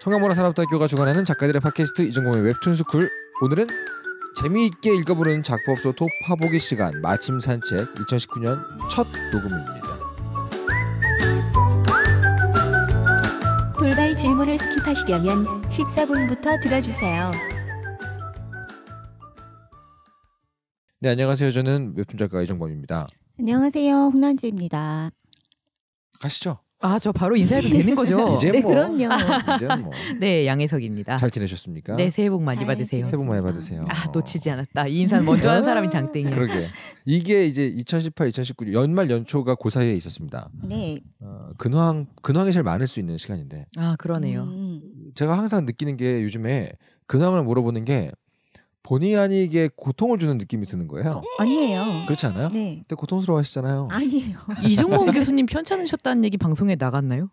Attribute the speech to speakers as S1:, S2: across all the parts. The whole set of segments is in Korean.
S1: 청년문화산업대학교가 주관하는 작가들의 팟캐스트 이종공의 웹툰 스쿨 오늘은 재미있게 읽어보는 작법소 토 화보기 시간 마침 산책 2019년 첫 녹음입니다.
S2: 돌발 질문을 스킵하시려면 14분부터 들어주세요.
S1: 네 안녕하세요. 저는 웹툰 작가 이정범입니다.
S3: 안녕하세요. 홍난지입니다. 가시죠. 아, 저 바로 인사해도 되는 거죠? 이제 네, 뭐. 그럼요.
S2: 이제 뭐. 네, 양혜석입니다. 잘 지내셨습니까? 네, 새해 복 많이 받으세요. 새해 복 많이 받으세요. 아, 놓치지 않았다. 이인사 먼저 한 사람이 장땡이에요. 그러게. 이게 이제
S1: 2018, 2019 연말 연초가 그 사이에 있었습니다.
S2: 네. 어,
S1: 근황 근황이 제일 많을 수 있는 시간인데.
S2: 아, 그러네요. 음.
S1: 제가 항상 느끼는 게 요즘에 근황을 물어보는 게 본의 아니게 고통을 주는 느낌이 드는 거예요. 어,
S2: 아니에요.
S1: 그렇지 않아요? 네. 근데 고통스러워하시잖아요. 아니에요. 이종범 교수님
S2: 편찮으셨다는 얘기 방에 나갔나요?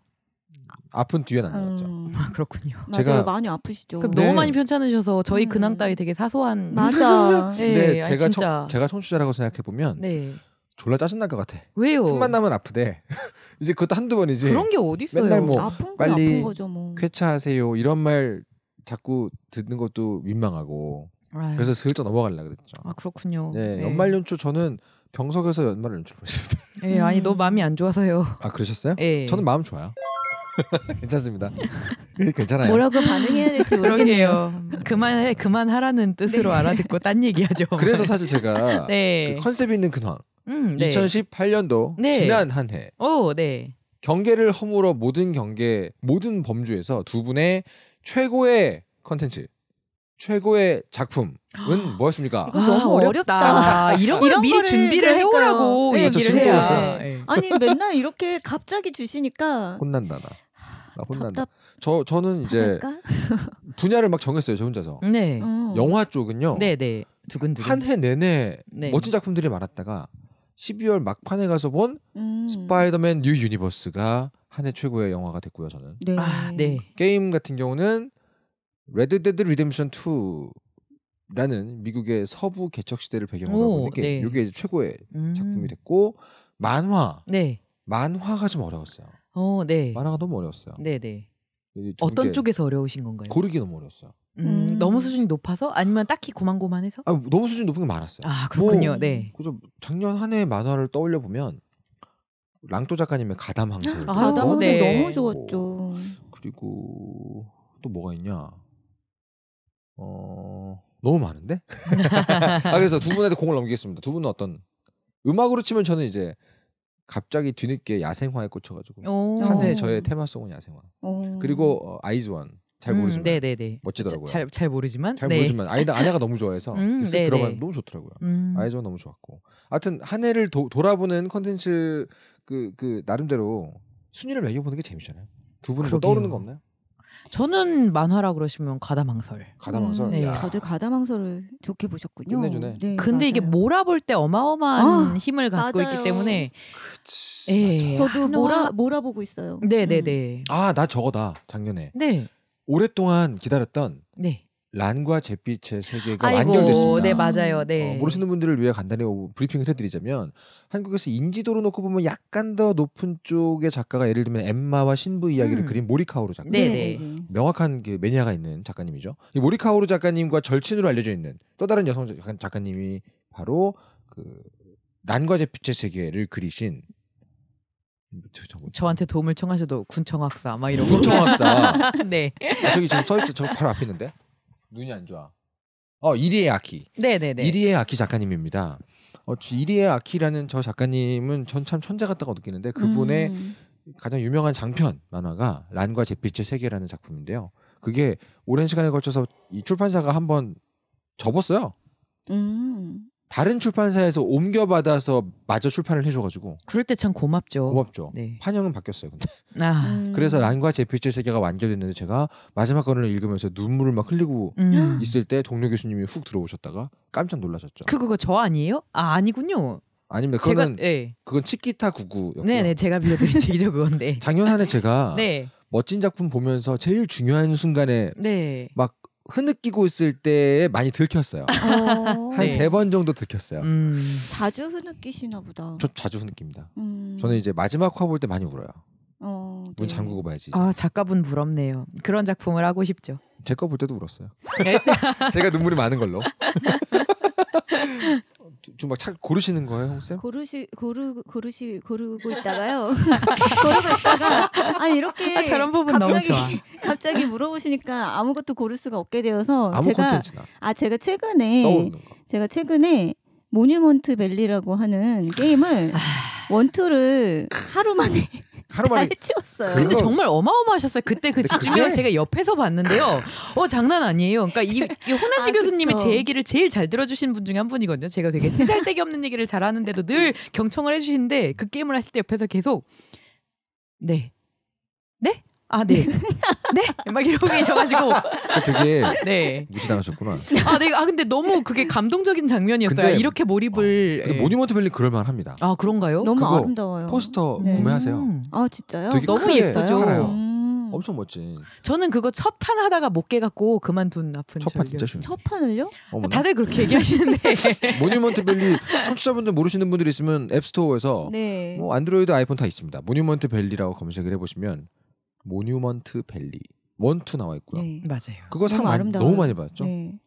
S1: 아픈 뒤엔 안나죠 음... 아, 그렇군요. 맞아요. 많이 아프시죠.
S2: 그럼 네. 너무 많이 편찮으셔서 저희 음... 근황 따위 되게 사소한 맞아. 네, 근 아니, 제가 청,
S1: 제가 청취자라고 생각해 보면 네. 졸라 짜증날 것 같아. 왜요? 틈만 나면 아프대. 이제 그것도 한두 번이지. 그런 게 어디 있어요? 맨날 뭐 아픈 빨리 아픈 거죠, 뭐. 쾌차하세요 이런 말 자꾸 듣는 것도 민망하고 r i 그래서 슬쩍 넘어가려 그랬죠.
S2: 아 그렇군요. 네, 네. 연말
S1: 연초 저는 병석에서 연말 연초 보냈습니다.
S2: 예, 아니 너 마음이 안 좋아서요.
S1: 아 그러셨어요? 예. 저는 마음 좋아요. 괜찮습니다. 예, 괜찮아요. 뭐라고 반응해야 될지 모르겠네요.
S2: 그만해, 그만하라는 뜻으로 네. 알아듣고
S1: 딴 얘기하죠. 그래서 사실 제가 네. 그 컨셉 있는 근황. 음, 네. 2018년도 지난 한 해.
S2: 오, 네.
S1: 경계를 허물어 모든 경계, 모든 범주에서 두 분의 최고의 컨텐츠 최고의 작품은 뭐였습니까 와, 너무 아,
S2: 어렵다. 이런, 이 미리 준비를 해오라고 네, 얘기를 해요. 네.
S1: 아니 맨날
S3: 이렇게 갑자기 주시니까 혼난다 나. 나
S1: 아, 혼난다. 저 저는 이제 분야를 막 정했어요 저 혼자서.
S4: 네. 어. 영화
S1: 쪽은요. 네네. 네. 두근두근. 한 해 내내 네. 멋진 작품들이 많았다가 12월 막판에 가서 본 음. 스파이더맨 뉴 유니버스가 한 해 최고의 영화가 됐고요 저는. 네. 아, 네. 네. 게임 같은 경우는 레드 데드 리뎀션 2라는 미국의 서부 개척 시대를 배경으로 오, 하고 이게 네. 이게 최고의 음. 작품이 됐고 만화 네. 만화가 좀 어려웠어요. 어, 네. 만화가 너무 어려웠어요. 네, 네. 어떤 쪽에서 어려우신 건가요? 고르기 너무 어려웠어요. 음, 음. 너무
S2: 수준이 높아서 아니면 딱히 고만고만해서? 아,
S1: 너무 수준이 높은 게 많았어요. 아 뭐 그렇군요. 뭐, 네.
S2: 그래서 작년 한 해
S1: 만화를 떠올려 보면 랑또 작가님의 가담 항설. 아, 가담 아, 네. 너무
S3: 좋았죠.
S1: 그리고 또 뭐가 있냐? 어 너무 많은데? 아, 그래서 두 분한테 공을 넘기겠습니다. 두 분은 어떤 음악으로 치면 저는 이제 갑자기 뒤늦게 야생화에 꽂혀가지고 한해 저의 테마송은 야생화. 그리고 어, 아이즈원 잘 음, 모르지만 네네네. 멋지더라고요. 잘, 잘 모르지만 잘 네. 모르지만 아이다 아내가 너무 좋아해서 음, 들어가면 그 너무 좋더라고요. 음. 아이즈원 너무 좋았고. 하여튼 한 해를 도, 돌아보는 컨텐츠 그그 그, 나름대로 순위를 매겨보는 게 재밌잖아요. 두 분은 뭐 떠오르는 거 없나요?
S2: 저는 만화라 그러시면 가다망설. 가다망설. 음, 네. 야. 다들 가다망설을 좋게 보셨군요. 끝내주네. 네, 근데 맞아요. 이게 몰아볼 때 어마어마한 아, 힘을 갖고 맞아요. 있기 때문에. 그치. 예. 저도 몰아
S3: 몰아보고 있어요. 네네네. 네,
S2: 음. 네.
S1: 아나 저거다 작년에. 네. 오랫동안 기다렸던. 네. 란과 잿빛의 세계가 아이고, 완결됐습니다. 네 맞아요. 어, 네. 어, 모르시는 분들을 위해 간단히 브리핑을 해드리자면 한국에서 인지도로 놓고 보면 약간 더 높은 쪽의 작가가 예를 들면 엠마와 신부 이야기를 음. 그린 모리카오르 작가, 네, 네. 네, 네 명확한 그 매니아가 있는 작가님이죠. 이 모리카오르 작가님과 절친으로 알려져 있는 또 다른 여성 작가님이 바로 그 란과 잿빛의 세계를 그리신
S2: 음, 뭐, 저한테 도움을 청하셔도 군청학사 막 이런 군청학사 네 아, 저기 지금 서 있죠 저 바로 앞에 있는데
S1: 눈이 안 좋아. 어 이리에 아키. 네네네. 이리에 아키 작가님입니다. 어 이리에 아키라는 저 작가님은 전 참 천재 같다고 느끼는데 그분의 음. 가장 유명한 장편 만화가 란과 잿빛의 세계라는 작품인데요. 그게 오랜 시간에 걸쳐서 이 출판사가 한번 접었어요. 음. 다른 출판사에서 옮겨 받아서 마저 출판을 해줘가지고 그럴 때 참
S2: 고맙죠. 고맙죠.
S1: 네. 판형은 바뀌었어요. 근데
S2: 아. 음. 그래서
S1: 난과 제필의 세계가 완결됐는데 제가 마지막 권을 읽으면서 눈물을 막 흘리고 음. 있을 때 동료 교수님이 훅 들어오셨다가 깜짝 놀라셨죠.
S2: 그 그거 저 아니에요? 아 아니군요.
S1: 아닙니다. 그건 네. 예. 그건 치키타 구구였고요. 네네
S2: 제가 빌려드린 책이죠 그건데.
S1: 작년 한 해 제가 네. 멋진 작품 보면서 제일 중요한 순간에 네. 막 흐느끼고 있을 때에 많이 들켰어요. 어. 한세번 네. 정도 들켰어요. 음...
S3: 자주 흐느끼시나 보다. 저
S1: 자주 흐느낍니다. 음... 저는 이제 마지막 화 볼 때 많이 울어요.
S2: 어, 네. 문 잠그고 봐야지. 아 작가분 부럽네요. 그런 작품을 하고 싶죠.
S1: 제 거 볼 때도 울었어요.
S2: 네. 제가
S1: 눈물이 많은 걸로. 좀막차 고르시는 거예요, 홍 쌤?
S3: 고르시 고르 고르시 고르고 있다가요.
S2: 고르고 있다가 아 이렇게 아, 저런 부분 갑자기, 너무 좋아.
S3: 갑자기 물어보시니까 아무것도 고를 수가 없게 되어서 제가 콘텐츠나. 아 제가 최근에 제가 최근에 모뉴먼트 밸리라고 하는
S2: 게임을 아. 원투를 하루 만에 하루만에
S3: 치웠어요. 근데 그거- 정말
S2: 어마어마하셨어요. 그때 그 집중력을 그게- 제가 옆에서 봤는데요. 어 장난 아니에요. 그러니까 이, 이호나지 아, 교수님이 그쵸. 제 얘기를 제일 잘 들어주신 분 중에 한 분이거든요. 제가 되게 쓰잘데기 없는 얘기를 잘하는데도 늘 경청을 해주시는데 그 게임을 하실 때 옆에서 계속 네. 네? 아, 네. 네. 네? 막 이러고 계셔가지고. 그 되게 네.
S1: 무시당하셨구나.
S2: 아, 네. 아, 근데 너무 그게 감동적인 장면이었어요. 근데,
S1: 이렇게 몰입을. 어, 예. 모니먼트 밸리 그럴만 합니다. 아, 그런가요? 너무 아름다워요. 포스터 네. 구매하세요. 음.
S2: 아, 진짜요? 너무 예쁘죠.
S1: 음. 엄청 멋진.
S2: 저는 그거 첫판 하다가 못 깨갖고 그만둔 아픈 첫판 진짜 쉬운. 첫 판을요? 아, 어머나. 다들 그렇게 얘기하시는데.
S1: 모니먼트 밸리 청취자분들 모르시는 분들 있으면 앱스토어에서 네. 뭐 안드로이드 아이폰 다 있습니다. 모니먼트 밸리라고 검색을 해보시면 모뉴먼트 밸리 원투 나와 있고요. 네. 맞아요. 그거 상 많이, 너무 많이 받았죠. 네.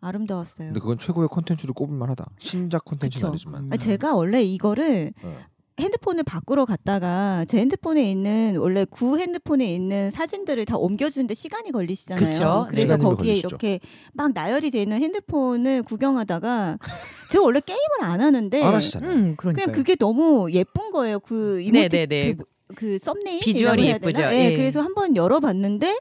S3: 아름다웠어요. 근데
S1: 그건 최고의 콘텐츠로 꼽을 만하다. 신작 콘텐츠는 아니지만. 음.
S3: 제가 원래 이거를 네. 핸드폰을 바꾸러 갔다가 제 핸드폰에 있는 원래 구 핸드폰에 있는 사진들을 다 옮겨주는데 시간이 걸리시잖아요. 그쵸? 그래서 거기에 걸리시죠. 이렇게 막 나열이 되는 핸드폰을 구경하다가 제가 원래 게임을 안 하는데 안 음, 그냥 그게 너무 예쁜 거예요. 그 이모티 네, 네, 네. 그 뭐그 썸네일 비주얼이 예쁘죠. 예, 예. 그래서 한번 열어봤는데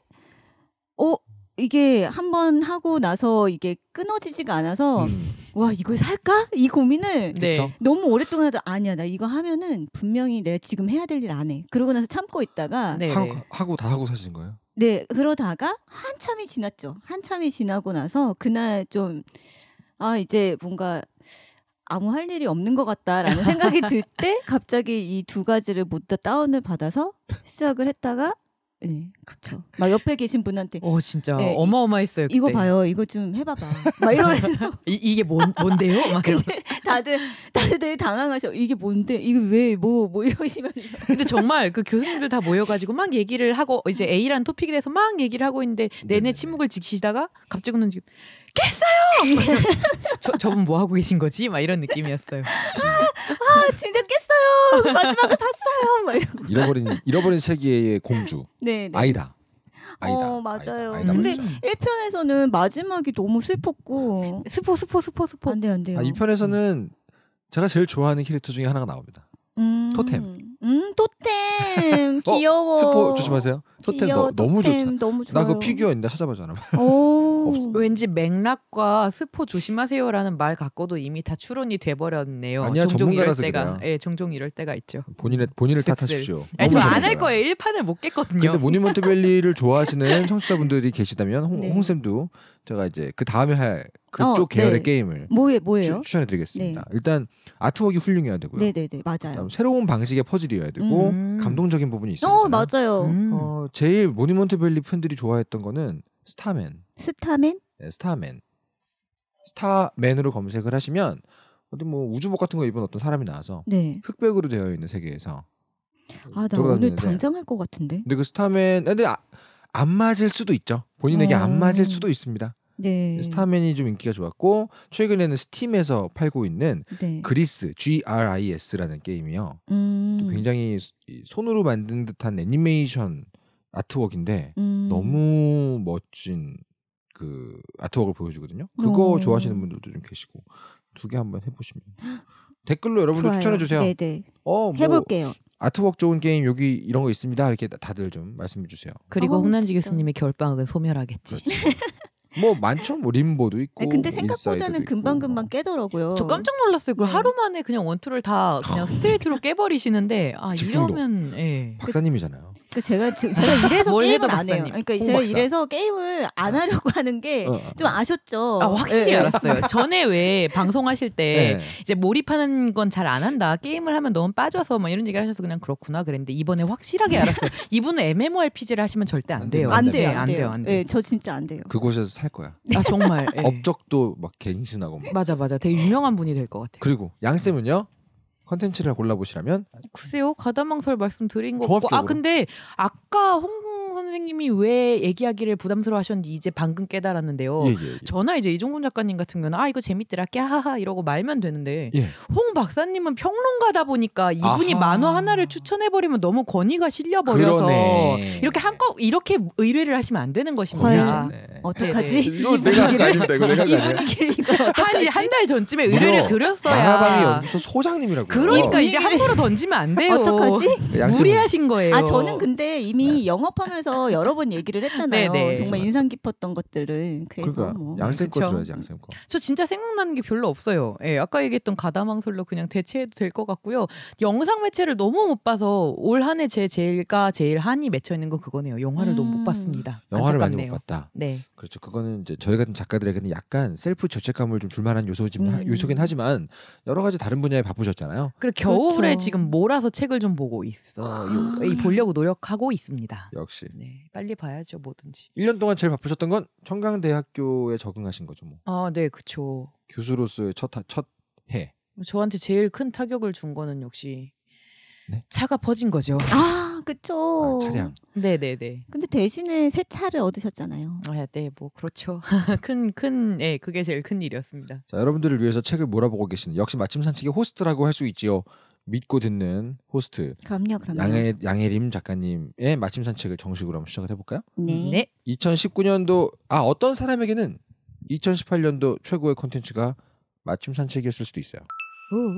S3: 어 이게 한번 하고 나서 이게 끊어지지가 않아서 음. 와 이걸 살까 이 고민을 네. 너무 오랫동안 해도 아니야 나 이거 하면은 분명히 내가 지금 해야 될 일 안해 그러고 나서 참고 있다가 네. 하, 네. 하고
S1: 다 하고 사신 거예요?
S3: 네 그러다가 한참이 지났죠 한참이 지나고 나서 그날 좀 아 이제 뭔가 아무 할 일이 없는 것 같다라는 생각이 들 때 갑자기 이 두 가지를 모두 다운을 받아서 시작을 했다가
S2: 네, 그렇죠.
S3: 막 옆에 계신 분한테 어
S2: 진짜 네, 어마어마했어요. 그때. 이거 봐요.
S3: 이거 좀 해봐봐.
S2: 막 이러면서 이, 이게 뭔 뭔데요? 막 이러면 다들 다들 되게 당황하셔. 이게 뭔데? 이게 왜 뭐뭐 뭐, 뭐 이러시면 근데 정말 그 교수님들 다 모여가지고 막 얘기를 하고 이제 A라는 토픽에 대해서 막 얘기를 하고 있는데 내내 침묵을 지키시다가 갑자기 그는 깼어요. 저 저분 뭐 하고 계신 거지? 막 이런 느낌이었어요. 아, 아
S3: 진짜 깼어요. 마지막을 봤어요. 막이러
S2: 잃어버린 잃어버린 세계의 공주.
S3: 네, 네. 아이다. 어, 아이다. 어, 맞아요. 아이다, 아이다 근데 1편에서는 마지막이 너무 슬펐고 스포 스포 스포 스포. 안돼 안돼 아,
S1: 2편에서는 제가 제일 좋아하는 캐릭터 중에 하나가 나옵니다. 음... 토템.
S2: 음, 토템 어, 귀여워. 어, 스포 조심하세요. 토템 너, 무 좋잖아. 너무 좋아요. 나그 피규어
S1: 인데 찾아보잖아.
S2: 왠지 맥락과 스포 조심하세요라는 말 갖고도 이미 다 추론이 돼버렸네요. 아니야, 종종 이럴 때가, 예, 네, 종종 이럴 때가 있죠.
S1: 본인의 본인을 슥슥. 탓하십시오. 저안 할 거예요.
S2: 1판을 못 깼거든요. 근데
S1: 모니먼트 밸리를 좋아하시는 청취자분들이 계시다면 홍, 네. 쌤도 제가 이제 그 다음에 할 그쪽 어, 네. 계열의 네. 게임을 뭐에, 뭐예요? 추, 천해드리겠습니다 네. 일단 아트웍이 훌륭해야 되고요. 네네네
S3: 네, 맞아요. 새로운
S1: 방식의 퍼즐이어야 되고 음... 감동적인 부분이 있어요.
S3: 어 맞아요. 음. 어,
S1: 제일 모니먼트 밸리 팬들이 좋아했던 거는 스타맨.
S3: 스타맨? 네, 스타맨.
S1: 스타맨으로 검색을 하시면 어떤 뭐 우주복 같은 거 입은 어떤 사람이 나와서 네. 흑백으로 되어 있는 세계에서
S3: 아나 오늘 당장 할 것 같은데.
S1: 근데 그 스타맨 근데 아, 안 맞을 수도 있죠. 본인에게 어... 안 아. 맞을 수도 있습니다. 네. 스타맨이 좀 인기가 좋았고 최근에는 스팀에서 팔고 있는 네. 그리스 GRIS라는 게임이요. 음. 굉장히 손으로 만든 듯한 애니메이션 아트웍인데 음. 너무 멋진 그 아트웍을 보여주거든요. 네. 그거 오. 좋아하시는 분들도 좀 계시고 두 개 한번 해보시면 댓글로 여러분들 추천해 주세요.
S2: 네네. 어, 뭐 해볼게요.
S1: 아트웍 좋은 게임 여기 이런 거 있습니다. 이렇게 다들 좀 말씀해 주세요. 그리고 어, 홍난지
S2: 교수님의 겨울방학은 소멸하겠지.
S1: 뭐 많죠. 뭐 림보도
S2: 있고. 근데 뭐 생각보다는 금방 금방 깨더라고요. 저 깜짝 놀랐어요. 그 네. 하루 만에 그냥 원투를 다 그냥 스트레이트로 깨버리시는데 아 집중도. 이러면 예. 그 박사님이잖아요. 그 제가 제가 이래서 게임을 안 해요. 그러니까 제가 박사. 이래서
S3: 게임을 안 어. 하려고 하는 게좀 어, 어. 아셨죠. 아, 확실히 네. 알았어요.
S2: 전에 왜 방송하실 때 네. 이제 몰입하는 건 잘 안 한다. 게임을 하면 너무 빠져서 막 뭐 이런 얘기를 하셔서 그냥 그렇구나 그랬는데 이번에 확실하게 알았어요. 이분은 MMORPG를 하시면 절대 안 돼요. 안 돼요. 안안 돼요. 안 돼요. 안 돼요. 안 돼요. 안 돼요. 안 돼요. 네, 저 진짜 안 돼요.
S1: 그곳에서 살 거야. 아 정말. 예. 업적도 막 갱신하고 막.
S2: 맞아 맞아. 되게 어. 유명한 분이 될 것같아
S1: 그리고 양쌤은요? 컨텐츠를 골라보시라면
S2: 글쎄요 가다망설 말씀드린 거고 아 근데 아까 홍 선생님이 왜 얘기하기를 부담스러워하셨는지 이제 방금 깨달았는데요. 예, 예, 저나 예. 이제 이종훈 작가님 같은 경우는 아 이거 재밌더라 깨하하 이러고 말면 되는데 예. 홍 박사님은 평론가다 보니까 이분이 아하. 만화 하나를 추천해 버리면 너무 권위가 실려 버려서 이렇게 한껏 이렇게 의뢰를 하시면 안 되는 것입니다. 네. 어떡하지? 네. 이거 내가 한거 아닙니다. 이거 내가 한한달 전쯤에 의뢰를 드렸어요. 만화방의 연구소
S1: 소장님이라고. 그러니까 어. 이제
S2: 함부로 던지면 안 돼요. 어떡하지? 무리하신 거예요. 아 저는 근데 이미 영업하면서 여러 번 얘기를 했잖아요. 네네. 네. 정말 인상 깊었던 것들을. 그래서 그러니까 뭐. 양쌤 거 들어야지 양쌤 거. 저 진짜 생각나는 게 별로 없어요. 예, 아까 얘기했던 가다망설로 그냥 대체해도 될 것 같고요. 영상 매체를 너무 못 봐서 올 한해 제 제일가 제일 한이 맺혀 있는 건 그거네요. 영화를 음. 너무 못 음. 봤습니다. 영화를 안네 봤다. 네.
S1: 그렇죠. 그거는 이제 저희 같은 작가들에게는 약간 셀프 죄책감을 좀 줄만한 요소지만 음. 요소긴 하지만 여러 가지 다른 분야에 바쁘셨잖아요.
S2: 그리고 겨울에 그렇죠. 지금
S1: 몰아서 책을 좀 보고 있어. 요, 아. 이 보려고 노력하고 있습니다. 역시.
S2: 네. 네, 빨리 봐야죠, 뭐든지.
S1: 1년 동안 제일 바쁘셨던 건 청강대학교에 적응하신 거죠, 뭐.
S2: 아, 네, 그쵸.
S1: 교수로서의 첫, 하, 첫
S2: 해. 뭐 저한테 제일 큰 타격을 준 거는 역시 네? 차가 퍼진 거죠. 아, 그쵸. 아, 차량. 네네네. 근데 대신에 새 차를 얻으셨잖아요. 아, 네, 뭐, 그렇죠. 큰, 큰, 네, 그게 제일 큰 일이었습니다.
S1: 자, 여러분들을 위해서 책을 몰아보고 계시는 역시 마침 산책의 호스트라고 할 수 있지요. 믿고 듣는 호스트
S2: 그럼요, 그럼요. 양해
S1: 양해림 작가님의 마침 산책을 정식으로 한번 시작을 해볼까요? 네. 네. 2019년도 아 어떤 사람에게는 2018년도 최고의 콘텐츠가 마침 산책이었을 수도 있어요.
S2: 오오.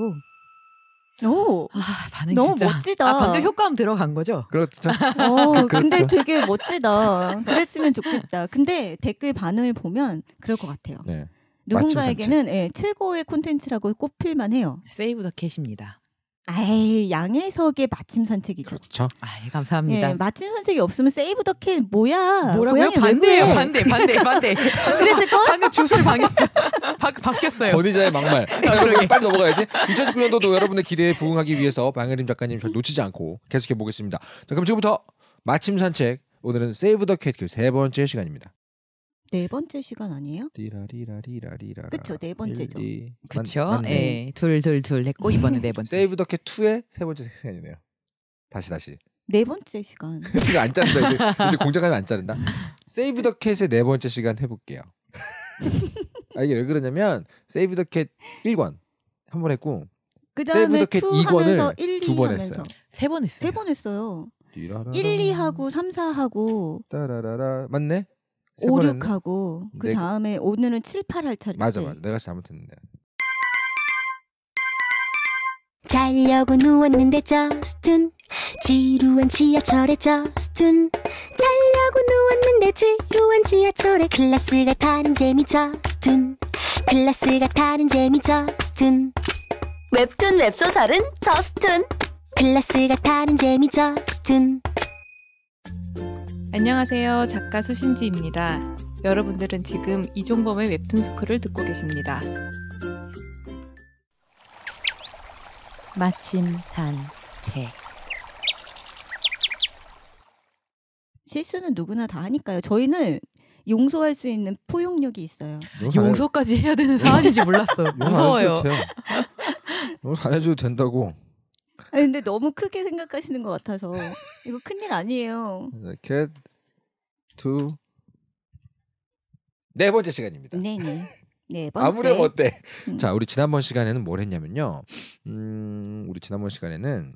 S2: 오, 아, 반응 너무 진짜. 멋지다. 아, 방금 효과음 들어간 거죠?
S4: 그렇죠. 어,
S3: 그, 그렇죠. 근데 되게 멋지다. 그랬으면 좋겠다. 근데 댓글 반응을 보면 그럴 것 같아요. 네. 누군가에게는 예, 최고의 콘텐츠라고 꼽힐만 해요. 세이브 더캣십니다 아이 양해석의 마침 산책이죠. 그렇죠.
S2: 아 감사합니다. 예,
S3: 마침 산책이 없으면 세이브 더캔 뭐야? 뭐라고요? 반대요 반대, 반대, 반대. 그래서 방금 주소 방했어.
S1: 바뀌었어요. 권위자의 막말. 아, 빨리 넘어가야지. 2019년도도 여러분의 기대에 부응하기 위해서 방혜림 작가님 절 놓치지 않고 계속해 보겠습니다. 자 그럼 지금부터 마침 산책 오늘은 세이브 더 캔그세 번째 시간입니다.
S3: 네 번째 시간 아니에요?
S1: 라리라리라리라
S3: 그쵸 네 번째죠.
S1: 리...
S2: 그쵸. 예. 둘둘 둘 했고 음. 이번에 네 번째. 세이브
S3: 더캐 2의 세 번째 시간이네요. 다시 다시. 네 번째 시간. 이거 안 자른다 이제, 이제
S1: 공장하면 안 자른다. 세이브 더 캣의 네 번째 시간 해볼게요. 아 이게 왜 그러냐면 세이브 더 캣 1권 한 번 했고 그 세이브 더캣 2권을 두번 했어요.
S3: 세 번 했어요. 세 번 했어요.
S1: 1, 2하고
S3: 3, 4하고
S1: 따라라라 맞네. 5, 6하고
S3: 그, 그 다음에 오늘은 7, 8할 차례. 맞아 네. 맞아.
S1: 내가 잘못했는데.
S3: 자려고
S4: 누웠는데 저스툰 지루한 지하철에 저스툰
S3: 자려고 누웠는데 지루한 지하철에 클래스가 타는 재미 저스툰 클래스가 타는 재미 저스툰 웹툰 웹소설은 저스툰 클래스가 타는 재미 저스툰
S2: 안녕하세요. 작가 수신지입니다. 여러분들은 지금 이종범의 웹툰 스쿨을 듣고 계십니다. 마침 단책
S3: 실수는 누구나 다 하니까요. 저희는 용서할 수 있는 포용력이 있어요.
S1: 용서까지 해야 되는 사안인지 몰랐어. 요 무서워요. 용서 안 해줘도 된다고.
S3: 아니, 근데 너무 크게 생각하시는 것 같아서 이거 큰일 아니에요.
S1: 이두네 네 번째 시간입니다.
S3: 네네. 네. 네 번째. 아무렴 어때?
S1: 음. 자, 우리 지난번 시간에는 뭘 했냐면요. 음, 우리 지난번 시간에는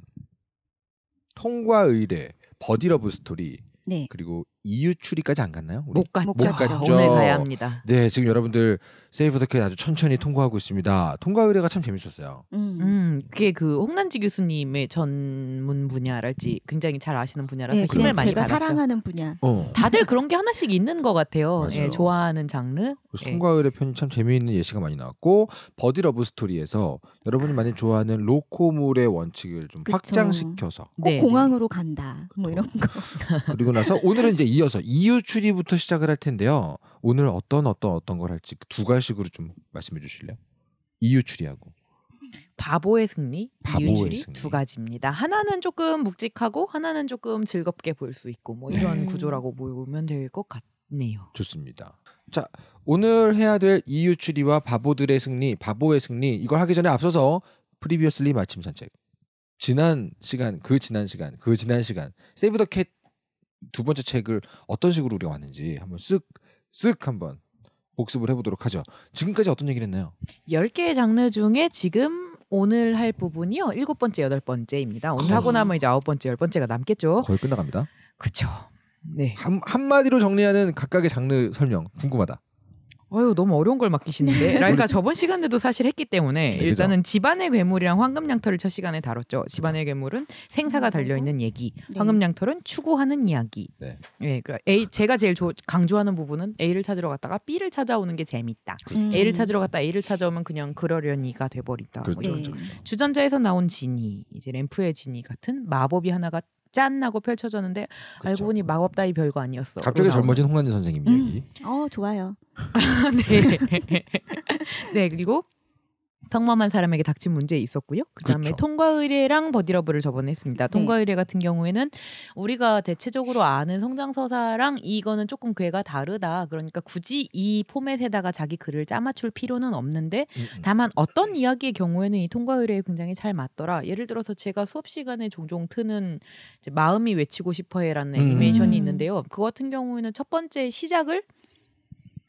S1: 통과 의뢰, 버디러브 스토리, 네. 그리고 EU 출입까지 안 갔나요? 우리? 못 갔죠. 못 갔죠. 오늘 가야 합니다. 네, 지금 여러분들 세이브 더킬 아주 천천히 통과하고 있습니다. 통과 의뢰가 참 재밌었어요.
S2: 음, 음 그게 그 홍난지 교수님의 전문 분야랄지 굉장히 잘 아시는 분야라서 네, 힘을 많이 제가 받았죠. 사랑하는
S3: 분야.
S1: 어.
S2: 다들 그런 게 하나씩 있는 것 같아요. 예, 좋아하는 장르. 예.
S1: 통과 의뢰 편이 참 재미있는 예시가 많이 나왔고 버디 러브 스토리에서 여러분이 많이 좋아하는 로코물의 원칙을 좀 그쵸. 확장시켜서 네, 꼭 네,
S3: 공항으로 간다. 뭐 이런 거.
S1: 그리고 나서 오늘은 이제 이어서 이유 추리부터 시작을 할 텐데요. 오늘 어떤 어떤 어떤 걸 할지 두 가지식으로 좀 말씀해 주실래요? 이유 추리하고
S2: 바보의 승리, 바보의 이유출이 승리. 두 가지입니다. 하나는 조금 묵직하고 하나는 조금 즐겁게 볼 수 있고 뭐 네. 이런 네. 구조라고 보면 될 것 같네요. 좋습니다.
S1: 자 오늘 해야 될이유추리와 바보들의 승리, 바보의 승리 이걸 하기 전에 앞서서 프리비어슬리 마침 산책 지난 시간 그 지난 시간 그 지난 시간 세이브 더캣 두 번째 책을 어떤 식으로 우려 왔는지 한번 쓱쓱 쓱 한번 복습을 해보도록 하죠.
S2: 지금까지 어떤 얘기를 했나요? 10개의 장르 중에 지금 오늘 할 부분이요. 일곱 번째, 여덟 번째입니다. 오늘 하고 나면 이제 아홉 번째, 열 번째가 남겠죠. 거의 끝나갑니다. 그쵸.
S1: 네. 한, 한마디로 정리하는 각각의 장르 설명 궁금하다. 아유 너무 어려운 걸 맡기시는데. 네. 그러니까
S2: 저번 시간에도 사실 했기 때문에 그 일단은 집안의 괴물이랑 황금양털을 첫 시간에 다뤘죠. 집안의 괴물은 생사가 달려 있는 얘기, 네. 황금양털은 추구하는 이야기. 네. 예, 그러니까 A 제가 제일 조, 강조하는 부분은 A를 찾으러 갔다가 B를 찾아오는 게 재밌다. 그렇죠. A를 음. 찾으러 갔다 A를 찾아오면 그냥 그러려니가 돼버린다. 그렇죠. 뭐 이런 네. 주전자에서 나온 지니, 이제 램프의 지니 같은 마법이 하나가 짠하고 펼쳐졌는데 그쵸. 알고 보니 마법 다위 별거 아니었어. 갑자기 젊어진 홍란지 선생님 음. 얘기. 어 좋아요. 네. 네 그리고 평범한 사람에게 닥친 문제에 있었고요. 그다음에 그렇죠. 통과 의례랑 버디러브를 저번에 했습니다. 네. 통과 의례 같은 경우에는 우리가 대체적으로 아는 성장 서사랑 이거는 조금 궤가 다르다. 그러니까 굳이 이 포맷에다가 자기 글을 짜맞출 필요는 없는데 음, 음. 다만 어떤 이야기의 경우에는 이 통과 의례에 굉장히 잘 맞더라. 예를 들어서 제가 수업 시간에 종종 트는 마음이 외치고 싶어해라는 음. 애니메이션이 음. 있는데요. 그 같은 경우에는 첫 번째 시작을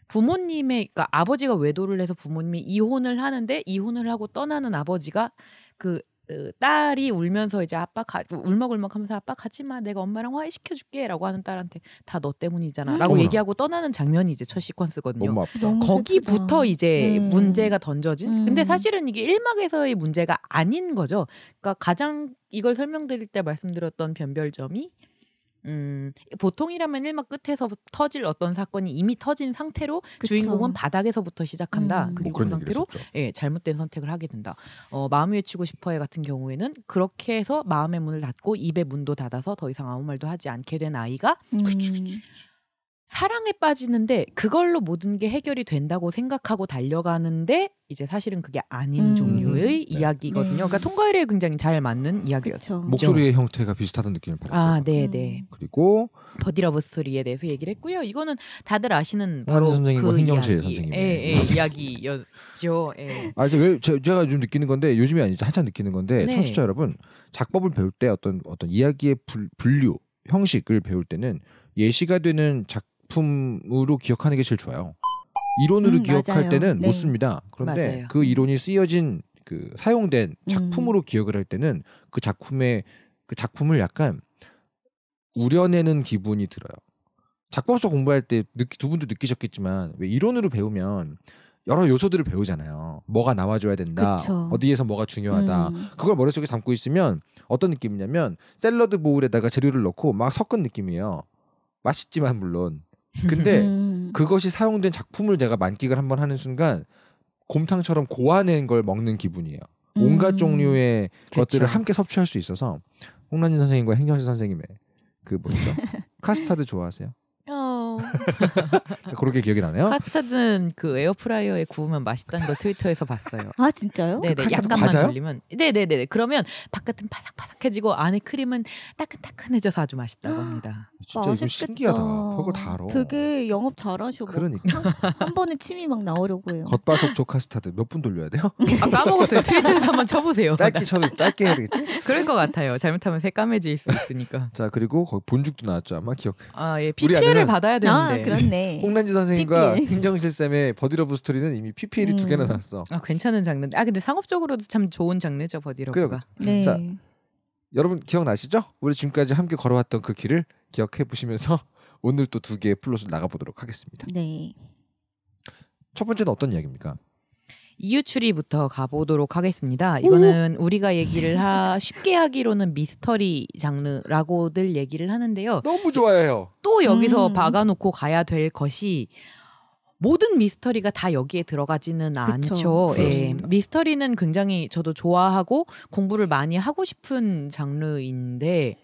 S2: 부모님의 그러니까 아버지가 외도를 해서 부모님이 이혼을 하는데 이혼을 하고 떠나는 아버지가 그 으, 어, 딸이 울면서 이제 아빠 가, 그 울먹울먹하면서 아빠 가지마 내가 엄마랑 화해시켜줄게라고 하는 딸한테 다 너 때문이잖아라고 음. 얘기하고 떠나는 장면이 이제 첫 시퀀스거든요. 거기부터 이제 음. 문제가 던져진. 음. 근데 사실은 이게 일막에서의 문제가 아닌 거죠. 그러니까 가장 이걸 설명드릴 때 말씀드렸던 변별점이 음, 보통이라면 일막 끝에서 터질 어떤 사건이 이미 터진 상태로 그쵸. 주인공은 바닥에서부터 시작한다. 음. 뭐 그리고 뭐그 상태로 예, 잘못된 선택을 하게 된다. 어, 마음 외치고 싶어해 같은 경우에는 그렇게 해서 마음의 문을 닫고 입의 문도 닫아서 더 이상 아무 말도 하지 않게 된 아이가 음. 그쵸, 그쵸, 사랑에 빠지는데 그걸로 모든 게 해결이 된다고 생각하고 달려가는데 이제 사실은 그게 아닌 음. 종류의 네. 이야기거든요. 그러니까 네. 그러니까 통과일에 굉장히 잘 맞는 이야기였죠. 목소리의
S1: 형태가 비슷하다는 느낌을 받았어요.
S2: 아, 네, 네. 음. 그리고 버디러브 스토리에 대해서 얘기를 했고요. 이거는 다들 아시는 바로 선생님과 그 행정실 선생님 의 예, 예, 이야기였죠. 예.
S1: 아, 왜 제가 좀 느끼는 건데 요즘이 아니죠. 한참 느끼는 건데 네. 청취자 여러분 작법을 배울 때 어떤 어떤 이야기의 분류 형식을 배울 때는 예시가 되는 작 작품으로 기억하는 게 제일 좋아요. 이론으로 음, 기억할 맞아요. 때는 네. 못 씁니다. 그런데 맞아요. 그 이론이 쓰여진 그 사용된 음. 작품으로 음. 기억을 할 때는 그 작품의 그 작품을 약간 우려내는 기분이 들어요. 작법서 공부할 때두 분도 느끼셨겠지만 왜 이론으로 배우면 여러 요소들을 배우잖아요. 뭐가 나와줘야 된다. 그쵸. 어디에서 뭐가 중요하다. 음. 그걸 머릿속에 담고 있으면 어떤 느낌이냐면 샐러드 보울에다가 재료를 넣고 막 섞은 느낌이에요. 맛있지만 물론 근데 음. 그것이 사용된 작품을 내가 만끽을 한번 하는 순간 곰탕처럼 고아낸 걸 먹는 기분이에요. 온갖 음. 종류의 그쵸. 것들을 함께 섭취할 수 있어서 홍란진 선생님과 행정실 선생님의 그 뭐죠? 카스타드 좋아하세요? 그렇게 기억이
S2: 나네요. 카스타드는 그 에어프라이어에 구우면 맛있다는 걸 트위터에서 봤어요. 아 진짜요? 네네. 그 약간만 과자요? 돌리면 네네네. 그러면 바깥은 바삭바삭해지고 안에 크림은 따끈따끈해져서 아주 맛있다고 합니다. 진짜 이거 신기하다. 그거 다 알아. 되게 영업 잘하셔. 그러니까 한, 번에 침이 막 나오려고 해요.
S1: 겉바속촉 카스타드 몇 분 돌려야 돼요? 아 까먹었어요. 트위터에서 한번 쳐보세요. 짧게 쳐 짧게 해야 되겠지?
S2: 그럴 것 같아요. 잘못하면 새까매질 수 있으니까. 자 그리고
S1: 거기 본죽도 나왔죠 아마 기억.
S2: 아예 PPL을 받아야 돼. 아, 아, 그렇네. 홍란지 선생님과
S1: 행정실 쌤의 버디러브 스토리는 이미 PPL이 음. 두 개나 음. 났어.
S2: 아, 괜찮은 장르. 아, 근데 상업적으로도 참 좋은 장르죠, 버디러브가. 그러니까. 네. 자,
S1: 여러분 기억나시죠? 우리 지금까지 함께 걸어왔던 그 길을 기억해 보시면서 오늘 또 두 개의 플롯을 나가보도록 하겠습니다. 네. 첫 번째는 어떤 이야기입니까?
S2: 이유 추리부터 가보도록 하겠습니다. 이거는 오! 우리가 얘기를 하 쉽게 하기로는 미스터리 장르라고들 얘기를 하는데요. 너무 좋아해요. 또 여기서 음. 박아놓고 가야 될 것이 모든 미스터리가 다 여기에 들어가지는 그쵸, 않죠. 예. 미스터리는 굉장히 저도 좋아하고 공부를 많이 하고 싶은 장르인데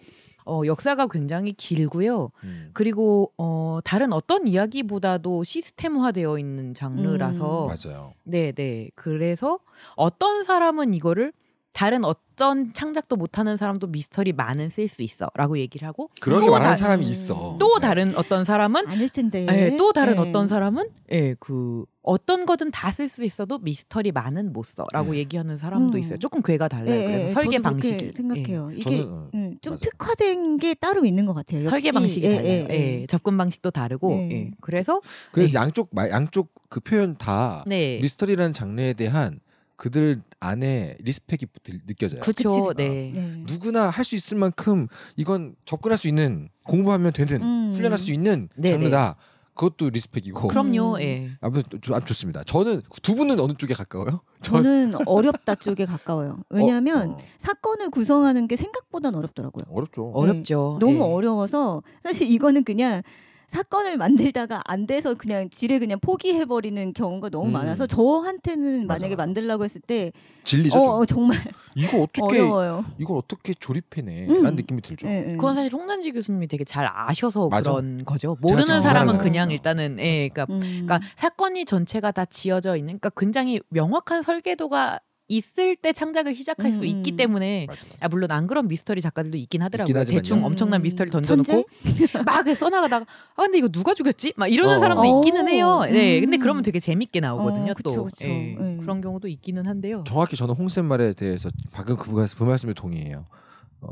S2: 어, 역사가 굉장히 길고요. 음. 그리고 어, 다른 어떤 이야기보다도 시스템화되어 있는 장르라서 음. 맞아요. 네, 네. 그래서 어떤 사람은 이거를 다른 어떤 창작도 못하는 사람도 미스터리 많은 쓸 수 있어라고 얘기를 하고 그렇게 말하는 다, 사람이 있어. 음, 또 다른 네. 어떤 사람은 아닐 텐데. 예, 또 다른 예. 어떤 사람은 예, 그 어떤 거든 다 쓸 수 있어도 미스터리 많은 못 써라고 음. 네. 얘기하는 사람도 음. 있어요. 조금 괴가 달라요. 네, 그래서 예, 설계 방식이
S3: 생각해요. 예. 이게 저는, 음, 음, 좀 맞아요. 특화된 게 따로 있는 것 같아요. 설계 방식이 예, 달라요. 예,
S1: 접근 방식도 다르고 네. 예. 그래서 그 양쪽 양쪽 그 표현 다 네. 미스터리라는 장르에 대한 그들 안에 리스펙이 느껴져요. 그렇죠. 네. 네. 누구나 할 수 있을 만큼 이건 접근할 수 있는 공부하면 되는 음. 훈련할 수 있는 네, 장르다. 네. 그것도 리스펙이고. 그럼요. 음. 예. 아무튼 좋습니다. 저는 두 분은 어느 쪽에 가까워요? 저는, 어렵다
S3: 쪽에 가까워요. 어, 왜냐하면 어, 어. 사건을 구성하는 게 생각보단 어렵더라고요.
S1: 어렵죠. 어렵죠. 네. 너무 예.
S3: 어려워서 사실 이거는 그냥 사건을 만들다가 안 돼서 그냥 지레 그냥 포기해 버리는 경우가 너무 음. 많아서 저한테는 만약에 만들라고 했을 때 진리죠. 어, 어, 정말 이거 어떻게 어려워요.
S1: 이걸 어떻게 조립해내라는
S2: 음. 느낌이 들죠. 네, 네. 그건 사실 홍난지 교수님이 되게 잘 아셔서 맞아. 그런 거죠. 모르는 사람은 그냥 맞아. 일단은 예, 그러니까, 음. 그러니까 사건이 전체가 다 지어져 있는 그러니까 굉장히 명확한 설계도가 있을 때 창작을 시작할 음. 수 있기 음. 때문에 맞아, 맞아. 아, 물론 안 그런 미스터리 작가들도 있긴 하더라고요. 있긴 대충 엄청난 음. 미스터리 던져놓고 막 써나가다가 아 근데 이거 누가 죽였지? 막 이러는 어. 사람도 있기는 어. 해요. 네, 음. 근데 그러면 음. 되게 재밌게 나오거든요. 어, 그쵸, 또 그쵸. 네. 네. 그런 경우도 있기는 한데요.
S1: 정확히 저는 홍쌤 말에 대해서 방금 그, 그 말씀에 동의해요. 어,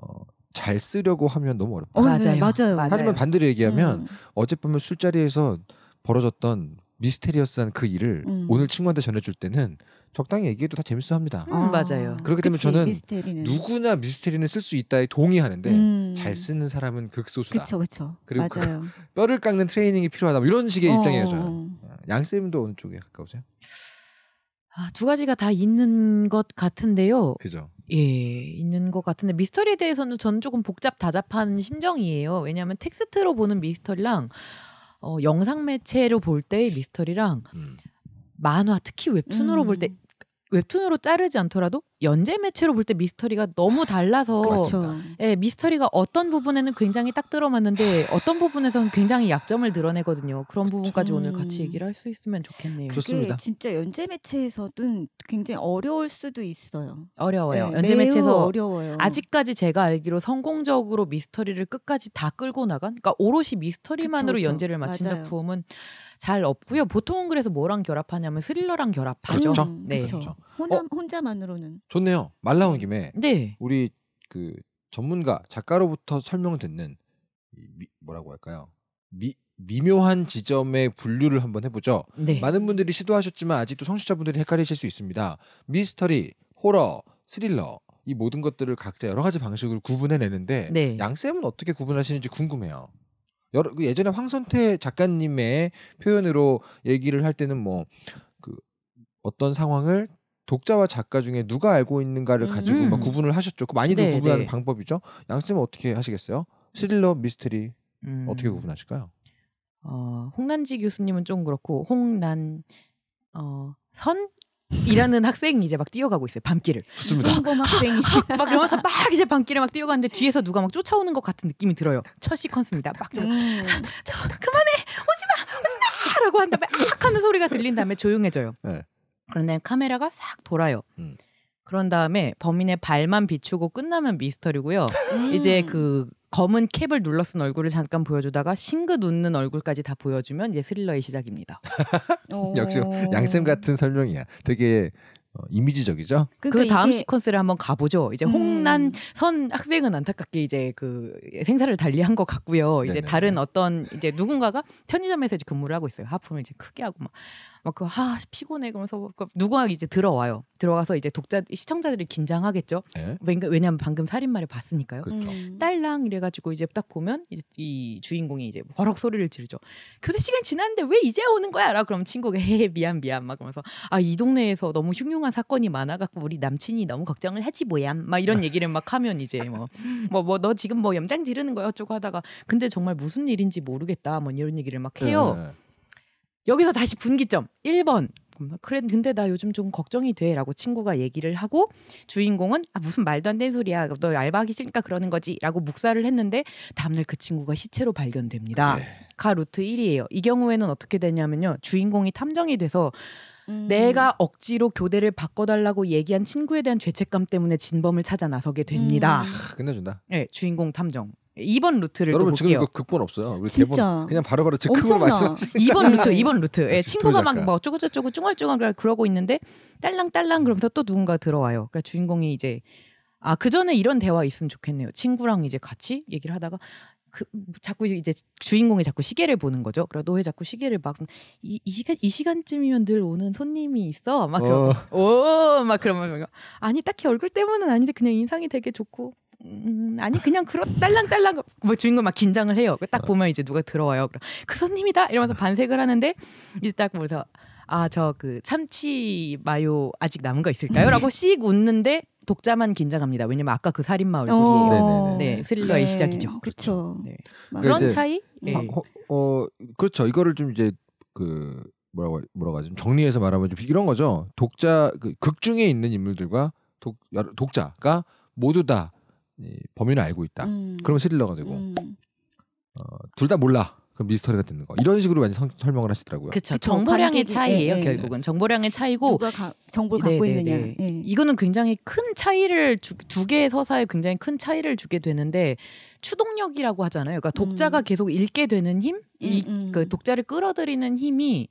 S1: 잘 쓰려고 하면 너무 어렵다. 어, 네, 맞아요. 맞아요. 맞아요. 하지만 반대로 얘기하면 어젯밤에 술자리에서 벌어졌던 미스테리어스한 그 일을 오늘 친구한테 전해줄 때는 적당히 얘기해도 다 재밌어 합니다. 음, 아. 맞아요. 그렇기 때문에 그치, 저는 미스테리는. 누구나 미스테리는 쓸 수 있다에 동의하는데 음. 잘 쓰는 사람은 극소수다. 그렇그렇 그리고 그 맞아요. 그 뼈를 깎는 트레이닝이 필요하다. 뭐 이런 식의 어. 입장이에요. 저는. 아, 양쌤도 어느 쪽에 가까우세요?
S2: 아, 두 가지가 다 있는 것 같은데요. 그죠. 예, 있는 것 같은데 미스터리에 대해서는 저 조금 복잡 다잡한 심정이에요. 왜냐하면 텍스트로 보는 미스터리랑 어, 영상 매체로 볼 때의 미스터리랑 음. 만화 특히 웹툰으로 음. 볼때 웹툰으로 자르지 않더라도 연재 매체로 볼 때 미스터리가 너무 달라서 그렇죠. 예, 미스터리가 어떤 부분에는 굉장히 딱 들어맞는데 어떤 부분에서는 굉장히 약점을 드러내거든요. 그런 그렇 부분까지 오늘 같이 얘기를 할 수 있으면 좋겠네요. 좋습니다.
S3: 진짜 연재 매체에서도 굉장히 어려울 수도 있어요. 어려워요. 네, 연재 매체에서 어려워요.
S2: 아직까지 제가 알기로 성공적으로 미스터리를 끝까지 다 끌고 나간 그러니까 오롯이 미스터리만으로 그쵸, 그쵸. 연재를 마친 맞아요. 작품은 잘 없고요. 보통은 그래서 뭐랑 결합하냐면 스릴러랑 결합하죠. 그렇죠. 음, 네. 그렇죠.
S3: 혼자, 어? 혼자만으로는
S2: 좋네요. 말 나온 김에 네. 우리
S1: 그 전문가 작가로부터 설명 듣는 미, 뭐라고 할까요? 미, 미묘한 지점의 분류를 한번 해보죠. 네. 많은 분들이 시도하셨지만 아직도 성취자분들이 헷갈리실 수 있습니다. 미스터리, 호러, 스릴러 이 모든 것들을 각자 여러 가지 방식으로 구분해내는데 네. 양쌤은 어떻게 구분하시는지 궁금해요. 여러, 그 예전에 황선태 작가님의 표현으로 얘기를 할 때는 뭐 그 어떤 상황을 독자와 작가 중에 누가 알고 있는가를 가지고 음. 막 구분을 하셨죠. 그 많이들 네, 네. 구분하는 네. 방법이죠. 양쌤은 어떻게 하시겠어요? 스릴러, 미스터리 음. 어떻게 구분하실까요?
S2: 어, 홍난지 교수님은 좀 그렇고 홍난 어, 선 이라는 학생이 이제 막 뛰어가고 있어요 밤길을 좋범 학생이 막 이러면서 막 이제 밤길에 막 뛰어가는데 뒤에서 누가 막 쫓아오는 것 같은 느낌이 들어요 첫 시퀀스입니다 막 음.
S4: 그만해
S2: 오지마 오지마라고 한 다음에 악 하는 소리가 들린 다음에 조용해져요 네. 그런데 카메라가 싹 돌아요. 음. 그런 다음에 범인의 발만 비추고 끝나면 미스터리고요. 음. 이제 그 검은 캡을 눌러쓴 얼굴을 잠깐 보여주다가 싱긋 웃는 얼굴까지 다 보여주면 이제 스릴러의 시작입니다. 역시 양쌤
S1: 같은 설명이야.
S2: 되게 어, 이미지적이죠. 그러니까 그 다음 이게... 시퀀스를 한번 가보죠. 이제 음. 홍난 선 학생은 안타깝게 이제 그 생사를 달리한 것 같고요. 이제 네네. 다른 어떤 이제 누군가가 편의점에서 이제 근무를 하고 있어요. 하품을 이제 크게 하고 막 막그하 피곤해 그러면서 그 누구나 이제 들어와요. 들어가서 이제 독자 시청자들이 긴장하겠죠. 네. 왜냐면 방금 살인마를 봤으니까요. 그렇죠. 음. 딸랑 이래가지고 이제 딱 보면 이제 이 주인공이 이제 버럭 소리를 지르죠. 교대 시간 지났는데 왜 이제 오는 거야라 그럼 친구가 헤 미안 미안 막 그러면서 아 이 동네에서 너무 흉흉한 사건이 많아갖고 우리 남친이 너무 걱정을 하지 뭐야 막 이런 네. 얘기를 막 하면 이제 뭐 뭐 뭐 너 지금 뭐 염장 지르는 거야 어쩌고 하다가 근데 정말 무슨 일인지 모르겠다 뭐 이런 얘기를 막 해요. 네. 여기서 다시 분기점 1번 그래 근데 나 요즘 좀 걱정이 돼라고 친구가 얘기를 하고 주인공은 아 무슨 말도 안 되는 소리야 너 알바하기 싫으니까 그러는 거지라고 묵살을 했는데 다음날 그 친구가 시체로 발견됩니다 네. 가 루트 1이에요 이 경우에는 어떻게 되냐면요 주인공이 탐정이 돼서 음. 내가 억지로 교대를 바꿔달라고 얘기한 친구에 대한 죄책감 때문에 진범을 찾아 나서게 됩니다. 음. 아, 끝내준다. 네, 주인공 탐정. 2번 루트를 여러분 지금 이
S1: 극본 없어요. 진짜. 대본 그냥 바로바로 즉흥으로 말씀. 2번 루트, 2번
S2: 루트. 예, 친구가 막뭐쭈쩌쭈저쩌고 쭝얼쭝얼 그러고 있는데 딸랑딸랑 그러면서 또 누군가 들어와요. 그러니까 주인공이 이제 아, 그 전에 이런 대화 있으면 좋겠네요. 친구랑 이제 같이 얘기를 하다가 그 자꾸 이제 주인공이 자꾸 시계를 보는 거죠. 그래 너왜 자꾸 시계를 막이 이 시간 이 시간쯤이면 늘 오는 손님이 있어. 막 어. 그러고 오막 그러면 아니 딱히 얼굴 때문은 아닌데 그냥 인상이 되게 좋고 음, 아니 그냥 그런 딸랑딸랑 뭐 주인공 막 긴장을 해요. 딱 어. 보면 이제 누가 들어와요. 그럼 그 손님이다 이러면서 어. 반색을 하는데 이제 딱 보면서 아 저 그 참치 마요 아직 남은 거 있을까요?라고 씩 웃는데 독자만 긴장합니다. 왜냐면 아까 그 살인 마을 어. 소리예요. 네, 네, 네, 네, 스릴러의 네. 시작이죠.
S3: 그렇죠. 네. 그런 그러니까 차이? 네. 어,
S1: 어, 그렇죠. 이거를 좀 이제 그 뭐라고 뭐라고 하지? 정리해서 말하면 좀 이런 거죠. 독자 그극 중에 있는 인물들과 독 독자가 모두 다 범인을 알고 있다. 음. 그러면 스릴러가 되고 음. 어, 둘다 몰라. 그럼 미스터리가 되는 거. 이런 식으로 많이 성, 설명을 하시더라고요. 그렇죠. 정보량의 차이예요. 예, 예, 결국은
S2: 정보량의 차이고 가, 정보를 네, 갖고 네, 있느냐. 네. 예. 이거는 굉장히 큰 차이를 주, 두 개의 서사에 굉장히 큰 차이를 주게 되는데 추동력이라고 하잖아요. 그러니까 독자가 음. 계속 읽게 되는 힘, 음, 이, 음. 그 독자를 끌어들이는 힘이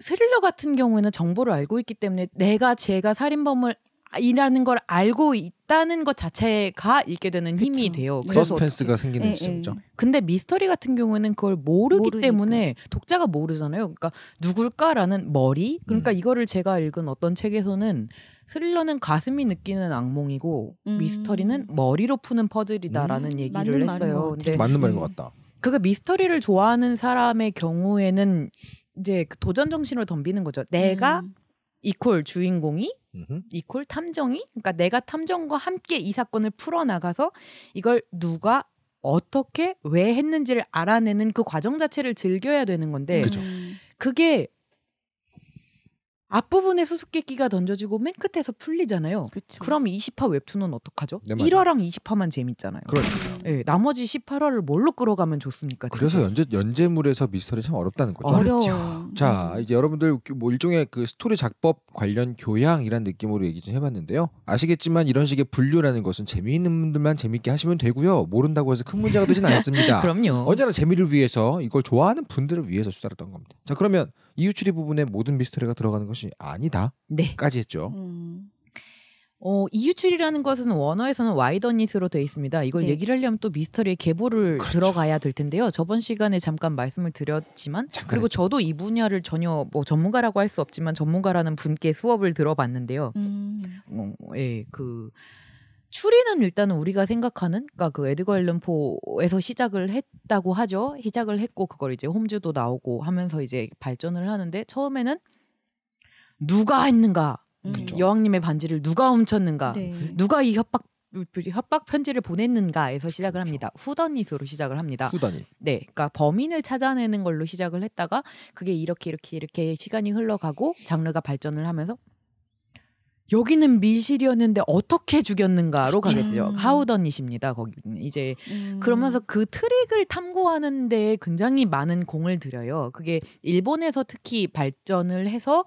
S2: 스릴러 같은 경우에는 정보를 알고 있기 때문에 내가 제가 살인범을 이라는 걸 알고 있다는 것 자체가 읽게 되는 그쵸. 힘이 돼요. 그래서 스펜스가 생기는 에, 예, 시점이죠. 예. 근데 미스터리 같은 경우에는 그걸 모르기 모르니까. 때문에 독자가 모르잖아요. 그러니까 누굴까라는 머리. 그러니까 음. 이거를 제가 읽은 어떤 책에서는 스릴러는 가슴이 느끼는 악몽이고 음. 미스터리는 머리로 푸는 퍼즐이다라는 음. 얘기를 맞는 했어요. 근데 맞는 말인 음. 것 같다. 그게 그러니까 미스터리를 좋아하는 사람의 경우에는 이제 그 도전 정신으로 덤비는 거죠. 내가 음. 이퀄 주인공이 이퀄 탐정이 그러니까 내가 탐정과 함께 이 사건을 풀어 나가서 이걸 누가 어떻게 왜 했는지를 알아내는 그 과정 자체를 즐겨야 되는 건데 음. 그죠. 그게 앞부분에 수수께끼가 던져지고 맨 끝에서 풀리잖아요. 그쵸. 그럼 20화 웹툰은 어떡하죠? 네, 1화랑 20화만 재밌잖아요. 그러니 네, 예, 나머지 18화를 뭘로 끌어가면 좋습니까? 그래서 연재
S1: 연재물에서 미스터리 참 어렵다는 거죠. 어렵죠. 음. 자, 이제 여러분들 그 뭐 일종의 그 스토리 작법 관련 교양이란 느낌으로 얘기 좀 해봤는데요. 아시겠지만 이런 식의 분류라는 것은 재미있는 분들만 재밌게 하시면 되고요. 모른다고 해서 큰 문제가 되진 않습니다. 그럼요. 언제나 재미를 위해서 이걸 좋아하는 분들을 위해서 수다를 떤 겁니다. 자, 그러면 이유 추리 부분에 모든 미스터리가 들어가는 것이 아니다까지 네. 했죠.
S2: 음. 어, 이유출이라는 것은 원어에서는 와이더 니스로 되어 있습니다. 이걸 네. 얘기를 하려면 또 미스터리의 계보를 그렇죠. 들어가야 될 텐데요. 저번 시간에 잠깐 말씀을 드렸지만 그리고 했죠. 저도 이 분야를 전혀 뭐 전문가라고 할 수 없지만 전문가라는 분께 수업을 들어봤는데요. 음. 어, 예, 그 추리는 일단은 우리가 생각하는 그러니까 그 에드거 앨런 포에서 시작을 했다고 하죠. 시작을 했고 그걸 이제 홈즈도 나오고 하면서 이제 발전을 하는데 처음에는 누가 했는가? 그 여왕님의 반지를 누가 훔쳤는가? 네. 누가 이 협박 협박 편지를 보냈는가에서 시작을 합니다. 그렇죠. 후더닛으로 시작을 합니다. 후더닛. 네, 그러니까 범인을 찾아내는 걸로 시작을 했다가 그게 이렇게 이렇게 이렇게 시간이 흘러가고 장르가 발전을 하면서 여기는 밀실이었는데 어떻게 죽였는가로 가겠죠. 음. 하우던이십니다. 거기 이제 음. 그러면서 그 트릭을 탐구하는 데 굉장히 많은 공을 들여요. 그게 일본에서 특히 발전을 해서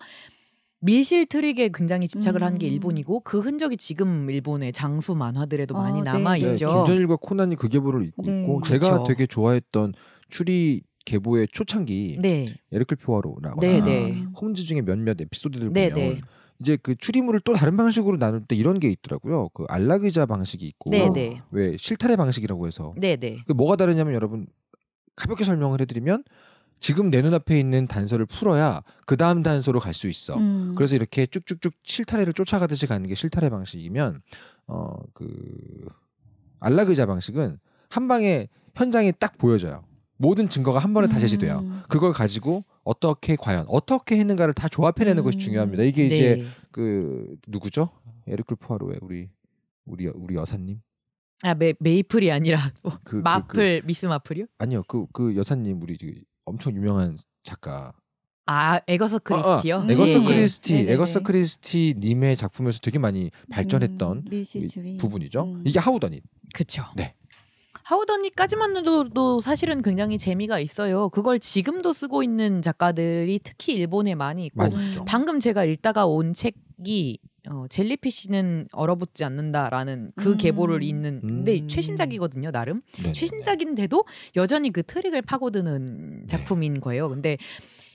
S2: 밀실 트릭에 굉장히 집착을 음. 한게 일본이고 그 흔적이 지금 일본의 장수 만화들에도 아, 많이 남아 네. 있죠. 네, 김전일과
S1: 코난이 그 계보를 읽고 네. 있고 그렇 제가 그렇죠. 되게 좋아했던 추리 계보의 초창기 네. 에르클 포와로라거나 홈즈 네, 네. 음. 중에 몇몇 에피소드들 보면 이제 그 추리물을 또 다른 방식으로 나눌 때 이런 게 있더라고요. 그 안락의자 방식이 있고 네네. 네. 왜 실타래 방식이라고 해서 네네. 그 뭐가 다르냐면 여러분 가볍게 설명을 해드리면 지금 내 눈앞에 있는 단서를 풀어야 그 다음 단서로 갈 수 있어. 음. 그래서 이렇게 쭉쭉쭉 실타래를 쫓아가듯이 가는 게 실타래 방식이면 어그 안락의자 방식은 한 방에 현장이 딱 보여져요. 모든 증거가 한 번에 다 제시돼요. 음. 그걸 가지고 어떻게 과연 어떻게 했는가를 다 조합해내는 음. 것이 중요합니다. 이게 이제 네. 그 누구죠? 에리클 포아로의 우리 우리 우리 여사님.
S2: 아 메, 메이플이 아니라 뭐, 그, 마플 그, 그, 미스 마플이요?
S1: 아니요 그그 그 여사님 우리 그 엄청 유명한 작가.
S2: 아 에거서 크리스티요? 아, 아, 에거서 네. 크리스티, 네 음, 예, 예, 예, 에거서
S1: 크리스티 님의 작품에서 되게 많이 발전했던 음, 부분이죠. 음. 이게 하우더니 그렇죠. 네.
S2: 하우더니까지만 해도 사실은 굉장히 재미가 있어요. 그걸 지금도 쓰고 있는 작가들이 특히 일본에 많이 있고 많이 방금 제가 읽다가 온 책이 어, 젤리피쉬는 얼어붙지 않는다라는 그 음. 계보를 잇는 근데 음. 최신작이거든요 나름 네네. 최신작인데도 여전히 그 트릭을 파고드는 네. 작품인 거예요 근데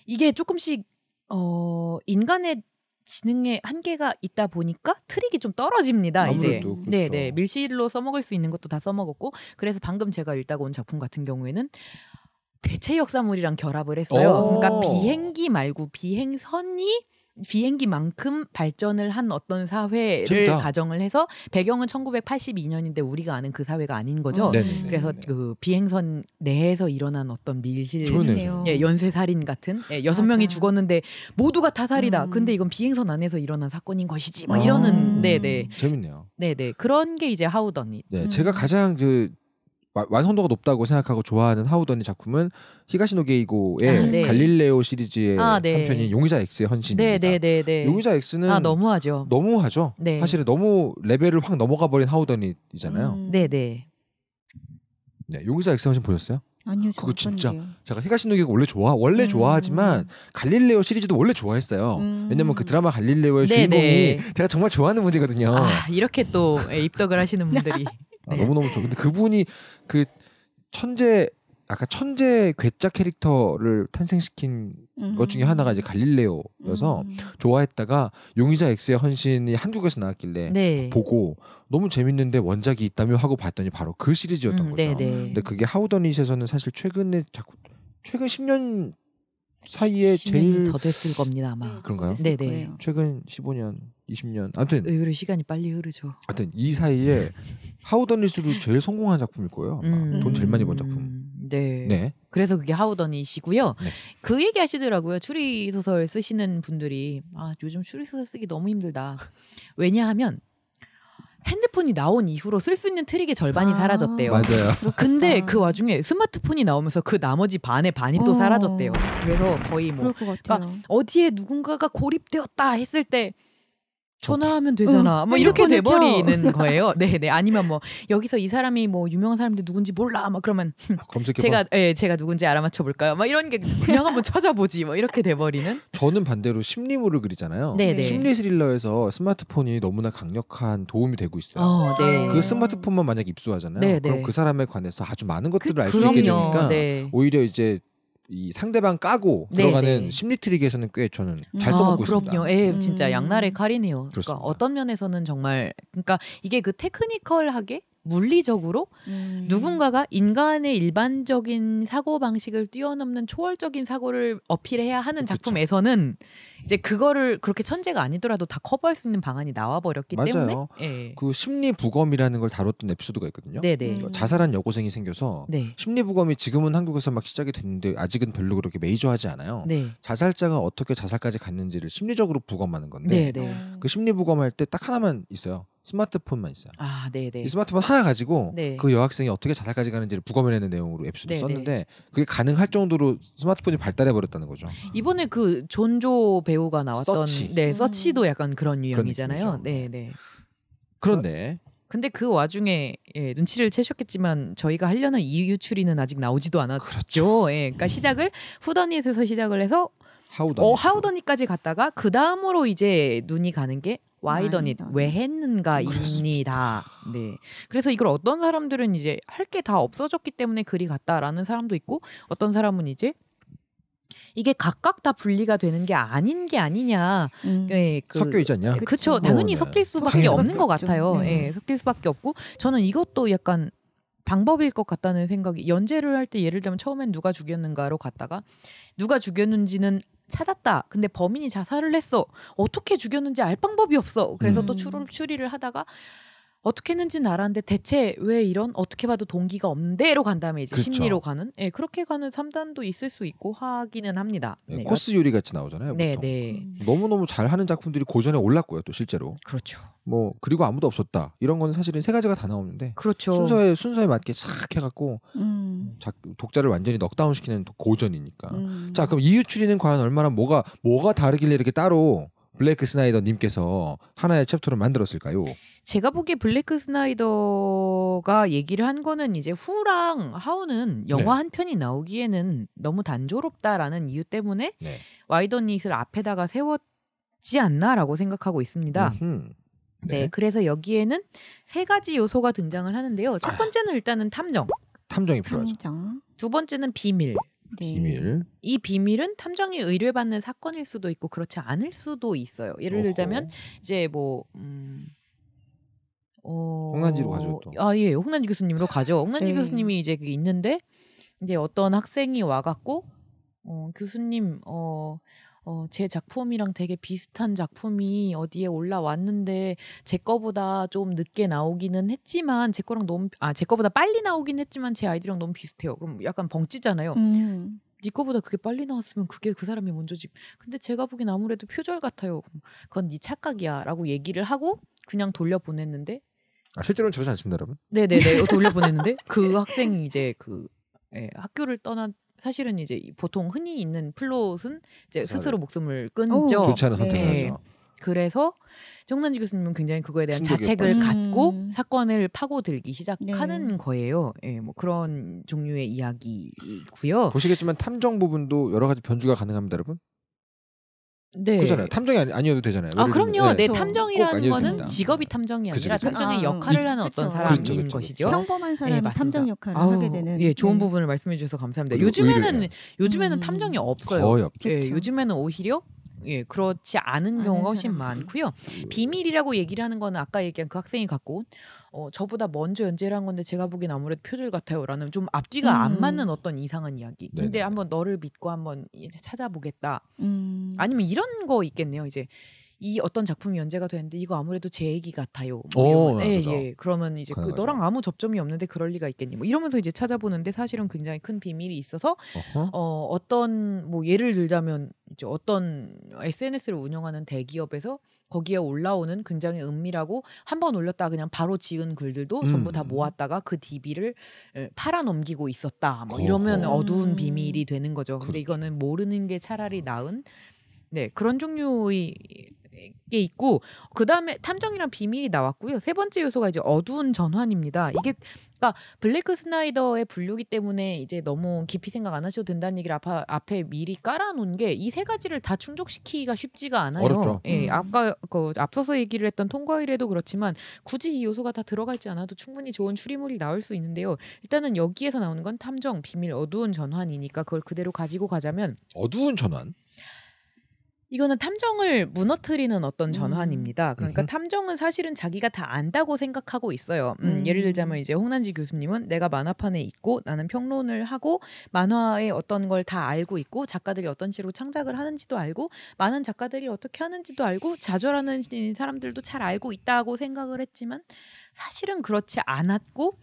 S2: 이게 조금씩 어 인간의 지능의 한계가 있다 보니까 트릭이 좀 떨어집니다. 이제 그렇죠. 네네 밀실로 써먹을 수 있는 것도 다 써먹었고 그래서 방금 제가 읽다온 작품 같은 경우에는 대체 역사물이랑 결합을 했어요. 어. 그러니까 비행기 말고 비행선이 비행기만큼 발전을 한 어떤 사회를 재밌다. 가정을 해서 배경은 1982년인데 우리가 아는 그 사회가 아닌 거죠. 어, 그래서 그 비행선 내에서 일어난 어떤 밀실, 그러요 예, 연쇄 살인 같은 예, 여섯 명이 죽었는데 모두가 타살이다. 음. 근데 이건 비행선 안에서 일어난 사건인 것이지. 막 아, 이러는 네네 음. 재밌네요. 네네 그런 게 이제 하우던이. 네, 음. 제가
S1: 가장 그 완성도가 높다고 생각하고 좋아하는 하우던의 작품은 히가시노 게이고의 아, 네. 갈릴레오 시리즈의 아, 네. 한편인 용의자 X의 헌신입니다. 네,
S2: 네, 네, 네, 용의자 X는 아, 너무하죠.
S1: 너무하죠. 사실 너무 레벨을 확 넘어가 버린 하우던이잖아요. 음. 네, 네. 네, 용의자 X 헌신 보셨어요? 아니요, 그거 진짜 건데요. 제가 히가시노 게이고 원래 좋아 원래 음. 좋아하지만 갈릴레오 시리즈도 원래 좋아했어요. 음. 왜냐면 그 드라마 갈릴레오의 주인공이 제가 정말 좋아하는 분이거든요. 아,
S2: 이렇게 또 예, 입덕을 하시는 분들이.
S1: 아, 네. 너무너무 좋아. 근데 그분이 그 천재 아까 천재 괴짜 캐릭터를 탄생시킨 음. 것 중에 하나가 이제 음. 갈릴레오여서 음. 좋아했다가 용의자 X의 헌신이 한국에서 나왔길래 네. 보고 너무 재밌는데 원작이 있다며 하고 봤더니 바로 그 시리즈였던 음, 거죠. 네네. 네. 근데 그게 하우더닛에서는 사실 최근에 자꾸 최근 10년 사이에 제일 더 됐을 겁니다 아마 그런가요? 네네. 네. 최근 15년 20년. 아무튼 의외로 시간이 빨리 흐르죠. 아무튼 이 사이에 하우던리스로 제일 성공한 작품일 거예요. 음, 돈 제일 많이 번 작품.
S2: 네. 네. 그래서 그게 하우던이시고요. 네. 그 얘기 하시더라고요. 추리 소설 쓰시는 분들이 아 요즘 추리 소설 쓰기 너무 힘들다. 왜냐하면 핸드폰이 나온 이후로 쓸 수 있는 트릭의 절반이 아~ 사라졌대요. 맞아요. 근데 그 와중에 스마트폰이 나오면서 그 나머지 반의 반이 또 어. 사라졌대요. 그래서 거의 뭐 그러니까 어디에 누군가가 고립되었다 했을 때 전화하면 되잖아. 응. 뭐 이렇게 돼버리는 거예요. 네, 네. 아니면 뭐 여기서 이 사람이 뭐 유명한 사람들 누군지 몰라. 막 그러면 아, 검색해 제가 예, 제가 누군지 알아맞혀 볼까요? 막 이런 게 그냥 한번 찾아보지. 뭐 이렇게 돼버리는. 저는 반대로 심리물을 그리잖아요.
S1: 네, 네. 심리 스릴러에서 스마트폰이 너무나 강력한 도움이 되고 있어요. 어, 네. 그 스마트폰만 만약 입수하잖아요. 네, 네. 그럼 그 사람에 관해서 아주 많은 것들을 그 알수 있게 되니까 네. 오히려 이제 이 상대방 까고 네, 들어가는 네. 심리 트릭에서는 꽤 저는 음. 잘 써먹고 아, 있습니다. 그럼요. 예, 음. 진짜
S2: 양날의 칼이네요. 그러니까 그렇습니다. 그러니까 어떤 면에서는 정말 그러니까 이게 그 테크니컬하게 물리적으로 음. 누군가가 인간의 일반적인 사고 방식을 뛰어넘는 초월적인 사고를 어필해야 하는 작품에서는 이제 그거를 그렇게 천재가 아니더라도 다 커버할 수 있는 방안이 나와버렸기 맞아요. 때문에 예.
S1: 그 심리 부검이라는 걸 다뤘던 에피소드가 있거든요. 네네. 네. 그러니까 음. 자살한 여고생이 생겨서 네. 심리 부검이 지금은 한국에서 막 시작이 됐는데 아직은 별로 그렇게 메이저하지 않아요. 네. 자살자가 어떻게 자살까지 갔는지를 심리적으로 부검하는 건데 네네. 네. 그 심리 부검할 때 딱 하나만 있어요. 스마트폰만 있어요.
S2: 아, 네네. 네.
S1: 스마트폰 하나 가지고 네. 그 여학생이 어떻게 자살까지 가는지를 부검해내는 내용으로 앱수도 네네. 네. 썼는데 그게 가능할 정도로 스마트폰이 발달해 버렸다는 거죠.
S2: 이번에 그 존조 배우가 나왔던 서치. 네, 서치도 음. 약간 그런 유형이잖아요. 그런 네, 네, 네. 그런데 근데 그 와중에 예, 눈치를 채셨겠지만 저희가 하려는 이유 추리는 아직 나오지도 않았죠. 그렇죠. 예, 그러니까 시작을 후더닛에서 시작을 해서 하우더니. 어, 까지 갔다가 그 다음으로 이제 눈이 가는 게 와이더닛 왜 했는가입니다. 어, 네. 그래서 이걸 어떤 사람들은 이제 할 게 다 없어졌기 때문에 그리 갔다라는 사람도 있고 어떤 사람은 이제 이게 각각 다 분리가 되는 게 아닌 게 아니냐. 음. 네, 그, 섞여 있지 냐 그 그쵸. 당연히 어, 네. 섞일 수밖에 없는 것 같아요. 네. 예, 네. 섞일 수밖에 없고 저는 이것도 약간 방법일 것 같다는 생각이 연재를 할 때 예를 들면 처음엔 누가 죽였는가로 갔다가 누가 죽였는지는 찾았다. 근데 범인이 자살을 했어. 어떻게 죽였는지 알 방법이 없어. 그래서 음. 또 추를 추리를 하다가 어떻게 했는지는 알았는데 대체 왜 이런 어떻게 봐도 동기가 없는데로 간 다음에 이제 그렇죠. 심리로 가는 예, 그렇게 가는 3단도 있을 수 있고 하기는 합니다. 네. 네 코스
S1: 요리 같이 나오잖아요.
S2: 네, 네. 음.
S1: 너무 너무 잘 하는 작품들이 고전에 올랐고요, 또 실제로. 그렇죠. 뭐 그리고 아무도 없었다 이런 건 사실은 세 가지가 다 나오는데 그렇죠. 순서에 순서에 맞게 싹 해갖고 음. 작, 독자를 완전히 넉다운 시키는 고전이니까. 음. 자 그럼 이유 추리는 과연 얼마나 뭐가 뭐가 다르길래 이렇게 따로 블레이크 스나이더 님께서 하나의 챕터를 만들었을까요?
S2: 제가 보기에 블레이크 스나이더가 얘기를 한 거는 이제 후랑 하우는 네. 영화 네. 한 편이 나오기에는 너무 단조롭다라는 이유 때문에 네. 와이더닛을 앞에다가 세웠지 않나라고 생각하고 있습니다. 네. 네, 그래서 여기에는 세 가지 요소가 등장을 하는데요. 첫 아. 번째는 일단은 탐정. 탐정이 필요하죠. 탐정. 두 번째는 비밀. 네. 비밀. 이 비밀은 탐정이 의뢰받는 사건일 수도 있고 그렇지 않을 수도 있어요. 예를 들자면 이제 뭐 음, 어, 홍난지로 가죠 또. 아 예, 홍난지 교수님으로 가죠. 홍난지 네. 교수님이 이제 있는데 이제 어떤 학생이 와갖고 어, 교수님 어 어, 제 작품이랑 되게 비슷한 작품이 어디에 올라왔는데 제 거보다 좀 늦게 나오기는 했지만 제 거랑 너무 아제 거보다 빨리 나오긴 했지만 제 아이디랑 너무 비슷해요. 그럼 약간 벙찌잖아요.
S4: 음.
S2: 네 거보다 그게 빨리 나왔으면 그게 그 사람이 먼저지. 근데 제가 보기엔 아무래도 표절 같아요. 그건 네 착각이야라고 얘기를 하고 그냥 돌려 보냈는데 아, 실제로는 저러지 않습니다, 여러분. 네네네. 어, 돌려보냈는데 그 학생이 이제 그 예, 학교를 떠난 사실은 이제 보통 흔히 있는 플롯은 이제 스스로 목숨을 끊죠. 좋지 않은 선택을 네. 하죠. 그래서 정난지 교수님은 굉장히 그거에 대한 자책을 갖고 음. 사건을 파고들기 시작하는 네. 거예요. 예, 뭐 그런 종류의 이야기고요. 보시겠지만
S1: 탐정 부분도 여러 가지 변주가 가능합니다, 여러분. 네. 그잖아요. 탐정이 아니, 어도
S2: 되잖아요. 아 그럼요. 네, 네. 탐정이라는 거는 직업이 탐정이 아니라 그쵸, 그쵸. 탐정의 아, 역할을 아, 하는 그쵸. 그렇죠, 그렇죠, 사람인 그렇죠, 것이죠. 평범한 사람이 네, 탐정 역할을 아우, 하게 되는. 예, 좋은 음. 부분을 말씀해 주셔서 감사합니다. 요즘에는 의뢰예 요즘에는 음. 탐정이 없어요. 거의 없죠. 예, 요즘에는 오히려 예, 그렇지 않은 경우가 훨씬 사람들. 많고요. 비밀이라고 얘기를 하는 거는 아까 얘기한 그 학생이 갖고 온 어, 저보다 먼저 연재를 한 건데 제가 보기엔 아무래도 표절 같아요라는 좀 앞뒤가 음. 안 맞는 어떤 이상한 이야기. 네네 근데 한번 너를 믿고 한번 찾아보겠다. 음. 아니면 이런 거 있겠네요. 이제 이 어떤 작품이 연재가 되는데 이거 아무래도 제 얘기 같아요. 뭐 오, 아, 예, 그렇죠. 예. 그러면 이제 그 너랑 아무 접점이 없는데 그럴 리가 있겠니? 뭐 이러면서 이제 찾아보는데 사실은 굉장히 큰 비밀이 있어서 어허. 어 어떤 뭐 예를 들자면 이제 어떤 SNS를 운영하는 대기업에서 거기에 올라오는 굉장히 은밀하고 한 번 올렸다 그냥 바로 지은 글들도 음. 전부 다 모았다가 그 DB를 예, 팔아 넘기고 있었다. 뭐 이러면 어허. 어두운 비밀이 되는 거죠. 근데 그렇죠. 이거는 모르는 게 차라리 아. 나은 네 그런 종류의 게 있고 그다음에 탐정이랑 비밀이 나왔고요. 세 번째 요소가 이제 어두운 전환입니다. 이게 그러니까 블랙 스나이더의 분류기 때문에 이제 너무 깊이 생각 안 하셔도 된다는 얘기를 앞, 앞에 미리 깔아 놓은 게 이 세 가지를 다 충족시키기가 쉽지가 않아요. 어렵죠. 예, 음. 아까 그 앞서서 얘기를 했던 통과일에도 그렇지만 굳이 이 요소가 다 들어가 있지 않아도 충분히 좋은 추리물이 나올 수 있는데요. 일단은 여기에서 나오는 건 탐정, 비밀, 어두운 전환이니까 그걸 그대로 가지고 가자면 어두운 전환 이거는 탐정을 무너뜨리는 어떤 음. 전환입니다. 그러니까 음흠. 탐정은 사실은 자기가 다 안다고 생각하고 있어요. 음, 음. 예를 들자면 이제 홍난지 교수님은 내가 만화판에 있고 나는 평론을 하고 만화의 어떤 걸 다 알고 있고 작가들이 어떤 식으로 창작을 하는지도 알고 많은 작가들이 어떻게 하는지도 알고 좌절하는 사람들도 잘 알고 있다고 생각을 했지만 사실은 그렇지 않았고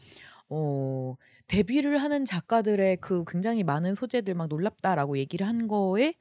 S2: 어 데뷔를 하는 작가들의 그 굉장히 많은 소재들 막 놀랍다라고 얘기를 한 거에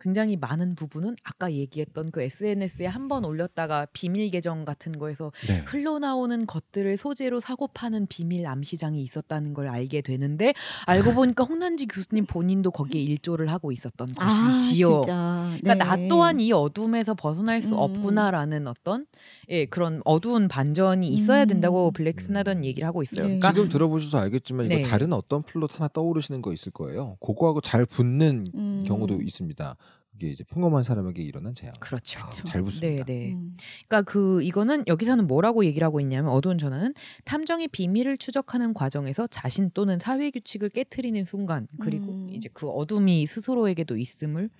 S2: 굉장히 많은 부분은 아까 얘기했던 그 SNS에 한 번 올렸다가 비밀 계정 같은 거에서 네. 흘러나오는 것들을 소재로 사고 파는 비밀 암시장이 있었다는 걸 알게 되는데 아. 알고 보니까 홍난지 교수님 본인도 거기에 일조를 하고 있었던 것이지요. 아, 그러니까 나 네. 또한 이 어둠에서 벗어날 수 음. 없구나라는 어떤 예, 그런 어두운 반전이 음. 있어야 된다고 음. 블랙스나던 얘기를 하고 있어요. 네. 그러니까 지금 들어보셔서
S1: 알겠지만 이거 네. 다른 어떤 플롯 하나 떠오르시는 거 있을 거예요. 그거하고 잘 붙는 음. 경우도 있습니다. 이게 이제 평범한 사람에게 일어난 재앙. 그렇죠. 그잘 아, 붙습니다.
S2: 네, 네. 음. 그러니까 그 이거는 여기서는 뭐라고 얘기를 하고 있냐면 어두운 전화는 탐정의 비밀을 추적하는 과정에서 자신 또는 사회 규칙을 깨뜨리는 순간 그리고 음. 이제 그 어둠이 스스로에게도 있음을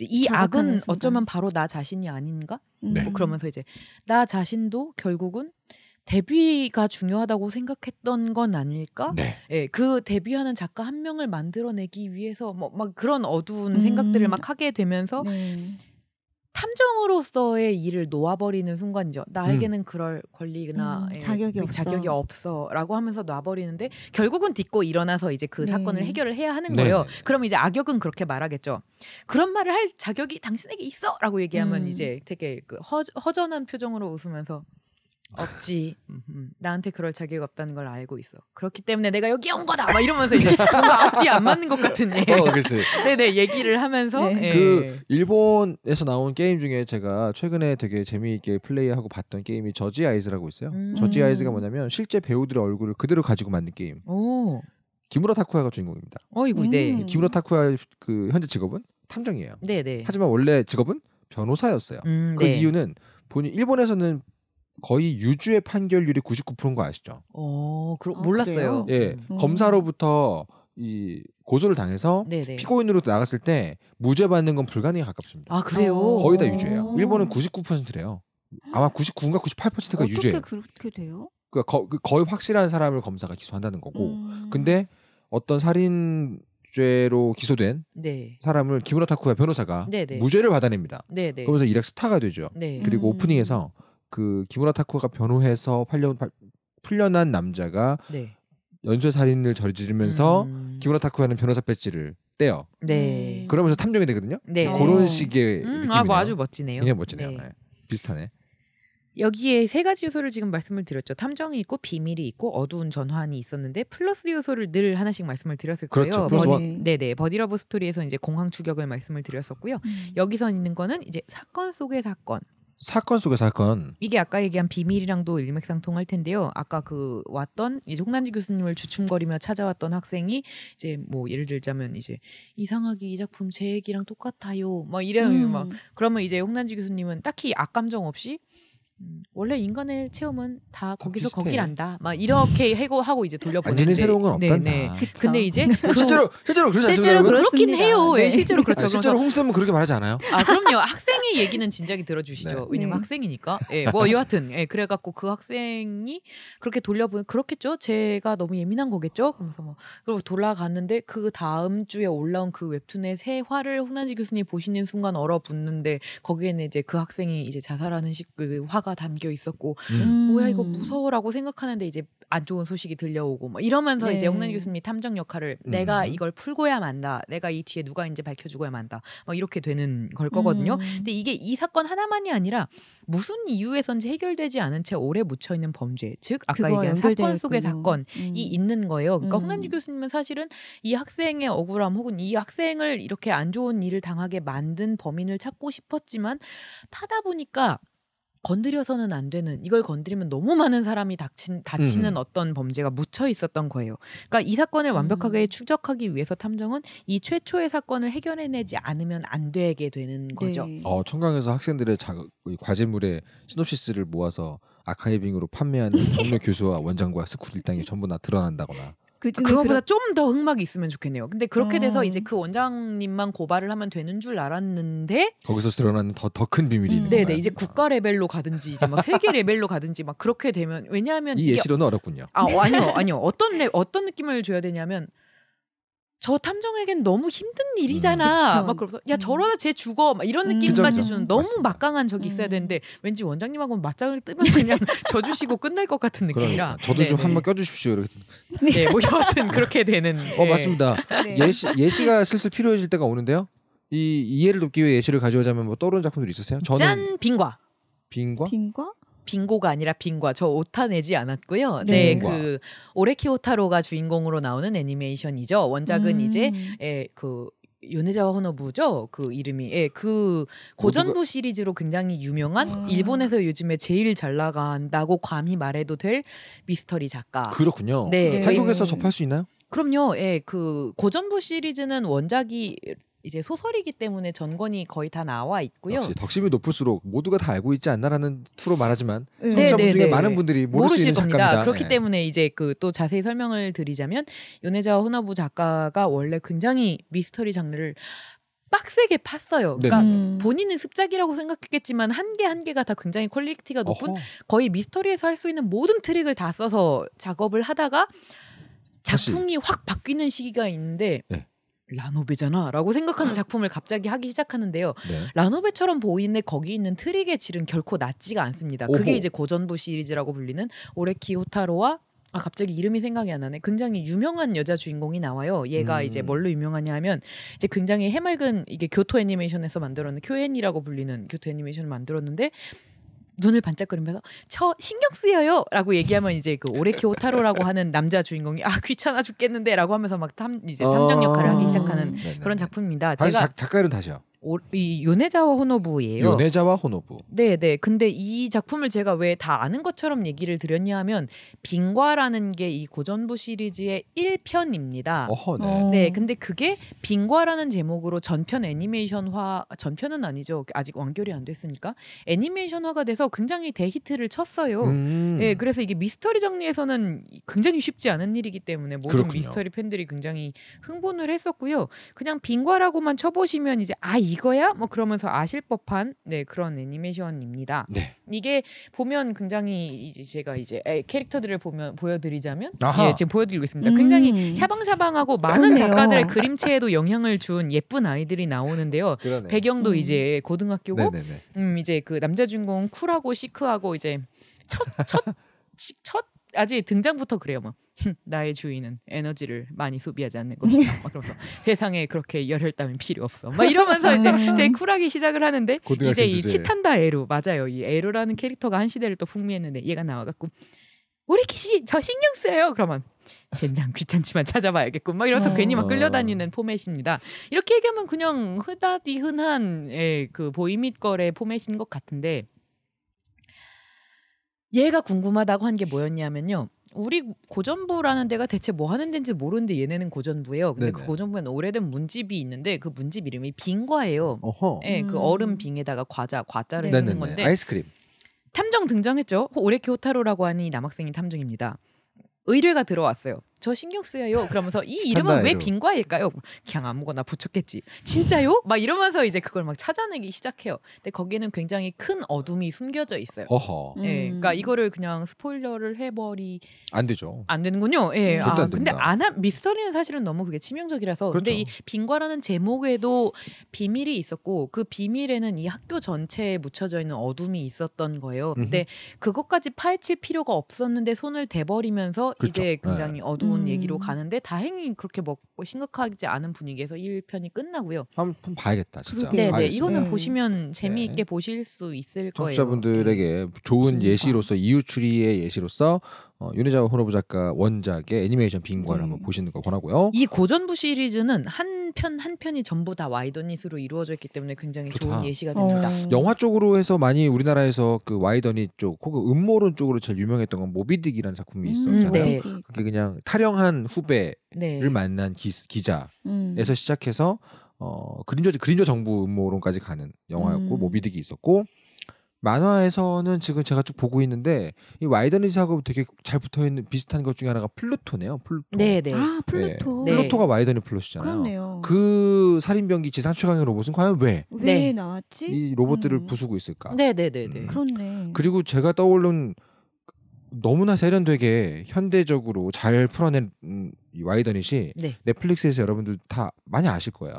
S2: 이 악은 순간. 어쩌면 바로 나 자신이 아닌가? 음. 뭐 그러면서 이제 나 자신도 결국은 데뷔가 중요하다고 생각했던 건 아닐까? 네. 예, 그 데뷔하는 작가 한 명을 만들어내기 위해서 뭐 막 그런 어두운 음. 생각들을 막 하게 되면서 네. 탐정으로서의 일을 놓아버리는 순간이죠. 나에게는 음. 그럴 권리나 음, 예, 자격이, 없어. 자격이 없어라고 하면서 놔버리는데 결국은 딛고 일어나서 이제 그 네. 사건을 해결을 해야 하는 네. 거예요. 그럼 이제 악역은 그렇게 말하겠죠. 그런 말을 할 자격이 당신에게 있어라고 얘기하면 음. 이제 되게 그 허, 허전한 표정으로 웃으면서 없지. 나한테 그럴 자격 이 없다는 걸 알고 있어. 그렇기 때문에 내가 여기 온 거다. 막 이러면서 이제 뭔가 앞뒤 안 맞는 것 같은 얘. 어, 글쎄. 네네 얘기를 하면서 네. 예. 그
S1: 일본에서 나온 게임 중에 제가 최근에 되게 재미있게 플레이하고 봤던 게임이 저지 아이즈라고 있어요. 음. 저지 아이즈가 뭐냐면 실제 배우들의 얼굴을 그대로 가지고 만든 게임. 오. 기무라 타쿠야가 주인공입니다.
S2: 어이구, 네. 음. 네. 기무라
S1: 타쿠야 그 현재 직업은 탐정이에요. 네네. 네. 하지만 원래 직업은 변호사였어요. 음, 그 네. 이유는 본인 일본에서는 거의 유죄 판결률이 99%인 거 아시죠?
S2: 어, 그러, 아, 몰랐어요. 그
S1: 예, 음. 검사로부터 이 고소를 당해서 네네. 피고인으로 나갔을 때 무죄 받는 건 불가능에 가깝습니다.
S2: 아 그래요? 어. 거의 다 유죄예요.
S1: 일본은 99%래요. 아마 99인가 98%가 어떻게 유죄예요.
S3: 그렇게 돼요?
S1: 그러니까 거, 그 거의 확실한 사람을 검사가 기소한다는 거고, 음. 근데 어떤 살인 죄로 기소된 네. 사람을 기무라 타쿠야 변호사가 네네. 무죄를 받아냅니다. 네네. 그러면서 일약 스타가 되죠. 네. 그리고 음. 오프닝에서 그 기무라 타쿠가 변호해서 팔려 풀려난 남자가 네. 연쇄 살인을 저지르면서 음. 기무라 타쿠에는 변호사 배지를 떼요. 네. 음. 그러면서 탐정이 되거든요. 네. 그런 어. 식의 음, 느낌이 아, 뭐 아주 멋지네요. 굉장 멋지네요. 네. 네. 비슷하네.
S2: 여기에 세 가지 요소를 지금 말씀을 드렸죠. 탐정이 있고 비밀이 있고 어두운 전환이 있었는데 플러스 요소를 늘 하나씩 말씀을 드렸을 거예요. 그렇죠. 버디, 네네 버디러브 스토리에서 이제 공항 추격을 말씀을 드렸었고요. 음. 여기서 있는 거는 이제 사건 속의 사건,
S1: 사건 속의 사건.
S2: 이게 아까 얘기한 비밀이랑도 일맥상통할 텐데요. 아까 그 왔던 이제 홍난지 교수님을 주춤거리며 찾아왔던 학생이 이제 뭐 예를 들자면 이제 이상하게 이 작품 제 얘기랑 똑같아요. 막 이래요. 음. 막 그러면 이제 홍난지 교수님은 딱히 악감정 없이 음, 원래 인간의 체험은 다 아, 거기서 거기란다. 막 이렇게 해고하고 이제 돌려보는 완전히 새로운 건 네, 없다. 네네. 근데 이제 실제로 실제로 그렇지 않습니까? 그렇긴 해요. 네. 네. 실제로 그렇죠. 아, 실제로 홍
S1: 쌤은 그렇게 말하지 않아요?
S2: 아 그럼요. 학생의 얘기는 진작에 들어주시죠. 네. 왜냐면 네. 학생이니까. 예. 네, 뭐 여하튼 예. 그래갖고 그 학생이 그렇게 돌려보는 그렇겠죠. 제가 너무 예민한 거겠죠. 그러서뭐 그리고 돌아갔는데 그 다음 주에 올라온 그 웹툰의 새 화를 홍난지 교수님 보시는 순간 얼어붙는데 거기에는 이제 그 학생이 이제 자살하는 식그 화가 기사가 담겨 있었고 음. 뭐야 이거 무서워라고 생각하는데 이제 안 좋은 소식이 들려오고 뭐 이러면서 네. 이제 영란 교수님이 탐정 역할을 음. 내가 이걸 풀고야 만다. 내가 이 뒤에 누가 이제 밝혀주고야 만다. 막 뭐 이렇게 되는 걸 거거든요. 음. 근데 이게 이 사건 하나만이 아니라 무슨 이유에선지 해결되지 않은 채 오래 묻혀 있는 범죄, 즉 아까 얘기한 사건 속의 사건이 음. 있는 거예요. 그러니까 홍난주 음. 교수님은 사실은 이 학생의 억울함 혹은 이 학생을 이렇게 안 좋은 일을 당하게 만든 범인을 찾고 싶었지만 파다 보니까 건드려서는 안 되는 이걸 건드리면 너무 많은 사람이 닥친, 다치는 음. 어떤 범죄가 묻혀 있었던 거예요. 그러니까 이 사건을 음. 완벽하게 추적하기 위해서 탐정은 이 최초의 사건을 해결해내지 않으면 안 되게 되는 네. 거죠. 네.
S1: 어, 청강에서 학생들의 자, 극 과제물의 시놉시스를 모아서 아카이빙으로 판매하는 동료 교수와 원장과 스쿨 일당이 전부 다 드러난다거나
S2: 그 그거보다 좀 더 흑막이 있으면 좋겠네요. 근데 그렇게 어. 돼서 이제 어. 그 원장님만 고발을 하면 되는 줄 알았는데
S1: 거기서 드러난 더더 큰 비밀이 음. 있는
S2: 네네 건가요? 이제 국가 레벨로 가든지 이제 막 뭐 세계 레벨로 가든지 막 그렇게 되면 왜냐하면 이 예시로는 어렵군요. 아 어, 아니요 아니요 어떤 레, 어떤 느낌을 줘야 되냐면 저 탐정에겐 너무 힘든 음, 일이잖아. 음, 막 그러면서 야 음. 저러다 쟤 죽어. 막 이런 음. 느낌까지 주는 너무 맞습니다. 막강한 적이 있어야 되는데 왠지 원장님하고 맞짱을 뜨면 그냥 져주시고 끝날 것 같은 느낌이라. 그러니까. 저도 네, 좀 네. 한번
S1: 껴주십시오. 이렇게.
S2: 네, 네, 뭐 여하튼 그렇게 되는. 어, 네. 어 맞습니다. 네. 예시 예시가
S1: 슬슬 필요해질 때가 오는데요. 이 이해를 돕기 위해 예시를 가져오자면 뭐 떠오르는 작품들 있으세요? 저는 짠 빙과. 빙과?
S2: 빙과? 빙고가 아니라 빙과 저 오타 내지 않았고요. 네, 네그 오레키 오타로가 주인공으로 나오는 애니메이션이죠. 원작은 음. 이제 예, 에, 그 요네자와 호노부죠. 그 이름이 에, 예, 그 고전부 시리즈로 굉장히 유명한 와. 아. 일본에서 요즘에 제일 잘 나간다고 감히 말해도 될 미스터리 작가. 그렇군요. 네. 한국에서 네. 접할 수 있나요? 그럼요. 예, 그 고전부 시리즈는 원작이 이제 소설이기 때문에 전권이 거의 다 나와 있고요. 역시
S1: 덕심이 높을수록 모두가 다 알고 있지 않나라는 투로 말하지만 네, 네 청자분 네, 중에 네. 많은 네. 분들이 모를 모르실 수 있는 겁니다. 작가입니다. 그렇기
S2: 네. 때문에 이제 그 또 자세히 설명을 드리자면 요네자 호나부 작가가 원래 굉장히 미스터리 장르를 빡세게 팠어요. 그러니까 음. 본인은 습작이라고 생각했겠지만 한 개 한 개가 다 굉장히 퀄리티가 높은 어허. 거의 미스터리에서 할 수 있는 모든 트릭을 다 써서 작업을 하다가 작품이 확 바뀌는 시기가 있는데 네. 라노베잖아 라고 생각하는 음. 작품을 갑자기 하기 시작하는데요. 네. 라노베처럼 보이는데 거기 있는 트릭의 질은 결코 낮지가 않습니다. 오호. 그게 이제 고전부 시리즈라고 불리는 오레키 호타로와 아 갑자기 이름이 생각이 안 나네. 굉장히 유명한 여자 주인공이 나와요. 얘가 음. 이제 뭘로 유명하냐 하면 이제 굉장히 해맑은 이게 교토 애니메이션에서 만들었는 쿄엔이라고 불리는 교토 애니메이션을 만들었는데 눈을 반짝거리면서 저 신경 쓰여요라고 얘기하면 이제 그 오레키오 타로라고 하는 남자 주인공이 아 귀찮아 죽겠는데라고 하면서 막탐 이제 탐정 역할을 하기 아. 시작하는 네 그런 작품입니다. 제가 작가 이름 다시요. 오, 이 요네자와 호노부예요. 요네자와 호노부. 네, 네. 근데 이 작품을 제가 왜 다 아는 것처럼 얘기를 드렸냐 하면 빙과라는 게 이 고전부 시리즈의 1편입니다. 어허, 네. 어. 네. 근데 그게 빙과라는 제목으로 전편 애니메이션화 전편은 아니죠. 아직 완결이 안 됐으니까 애니메이션화가 돼서 굉장히 대히트를 쳤어요. 음. 네, 그래서 이게 미스터리 정리에서는 굉장히 쉽지 않은 일이기 때문에 모든 그렇군요. 미스터리 팬들이 굉장히 흥분을 했었고요. 그냥 빙과라고만 쳐보시면 이제 아이 이거야? 뭐 그러면서 아실 법한 네 그런 애니메이션입니다. 네. 이게 보면 굉장히 이제 제가 이제 캐릭터들을 보면 보여드리자면 아하. 예 지금 보여드리고 있습니다. 굉장히 음. 샤방샤방하고 많은 그러네요. 작가들의 그림체에도 영향을 준 예쁜 아이들이 나오는데요. 그러네 배경도 음. 이제 고등학교고 네네네. 음 이제 그 남자 주인공 쿨하고 시크하고 이제 첫첫첫 아직 등장부터 그래요 뭐. 나의 주인은 에너지를 많이 소비하지 않는 것이다. 막 그러면서 세상에 그렇게 열혈 따윈 필요 없어. 막 이러면서 이제 되게 아. 쿨하게 시작을 하는데 이제 이 치탄다 에로 맞아요. 이 에로라는 캐릭터가 한 시대를 또 풍미했는데 얘가 나와갖고 우리 키시저 신경 쓰여요 그러면 젠장 귀찮지만 찾아봐야겠군. 막 이러면서 어. 괜히 막 어. 끌려다니는 포맷입니다. 이렇게 얘기하면 그냥 흐다디 흔한 예, 그 보이밋걸의 포맷인 것 같은데 얘가 궁금하다고 한 게 뭐였냐면요. 우리 고전부라는 데가 대체 뭐 하는 데인지 모르는데 얘네는 고전부예요. 근데 그 네네. 그 고전부에는 오래된 문집이 있는데 그 문집 이름이 빙과예요. 어허. 예, 그 음. 그 얼음 빙에다가 과자, 과자를 넣는 건데 아이스크림. 탐정 등장했죠. 오레키오타로라고 하니 남학생이 탐정입니다. 의뢰가 들어왔어요. 저 신경 쓰여요. 그러면서 이 이름은 왜빙과일까요 그냥 아무거나 붙였겠지. 진짜요? 막 이러면서 이제 그걸 막 찾아내기 시작해요. 근데 거기에는 굉장히 큰 어둠이 숨겨져 있어요. 어허. 예. 네, 그러니까 이거를 그냥 스포일러를 해버리 안 되죠. 안 되는군요. 예. 네, 아, 안 근데 안한 미스터리는 사실은 너무 그게 치명적이라서. 그렇죠. 근데 이빙과라는 제목에도 비밀이 있었고 그 비밀에는 이 학교 전체에 묻혀져 있는 어둠이 있었던 거예요. 근데 음 그것까지 파헤칠 필요가 없었는데 손을 대버리면서 그렇죠. 이제 굉장히 네. 어두운 나온 음. 얘기로 가는데 다행히 그렇게 먹고 심각하지 않은 분위기에서 1편이 끝나고요. 한번 봐야겠다, 진짜. 네, 네. 이거는 네. 보시면 재미있게 네. 보실 수 있을 거예요.
S1: 청취자분들에게 음. 좋은 예시로서 이웃 추리의 예시로서 어, 요네자와 호로부 작가 원작의 애니메이션 빙관를 음. 네. 한번 보시는 걸 권하고요. 이 고전부
S2: 시리즈는 한 편 한 편이 전부 다와이더 닛으로 이루어져 있기 때문에 굉장히 좋다. 좋은 예시가 됩니다. 어.
S1: 영화 쪽으로 해서 많이 우리나라에서 그와이더 닛쪽 혹은 음모론 쪽으로 제일 유명했던 건 모비딕이라는 작품이 음, 있었잖아요. 음, 네. 그게 그냥 탈영한 후배를 네. 만난 기, 기 자에서 음. 시작해서 어, 그림자 그림자 정부 음모론까지 가는 영화였고 음. 모비딕이 있었고 만화에서는 지금 제가 쭉 보고 있는데 이 와이더니스하고 되게 잘 붙어 있는 비슷한 것 중에 하나가 플루토네요. 플루토.
S2: 네, 네. 아, 네. 플루토. 네. 네. 플루토가 와이더니
S1: 플루스잖아요 그렇네요. 그 살인병기 지상 최강의 로봇은 과연 왜? 왜 네. 나왔지? 이 로봇들을 음. 부수고 있을까?
S2: 네, 네, 네, 네. 음. 그렇네.
S1: 그리고 제가 떠올른 너무나 세련되게 현대적으로 잘 풀어낸 음, 이 와이더닛이 네. 넷플릭스에서 여러분들 다 많이 아실 거예요.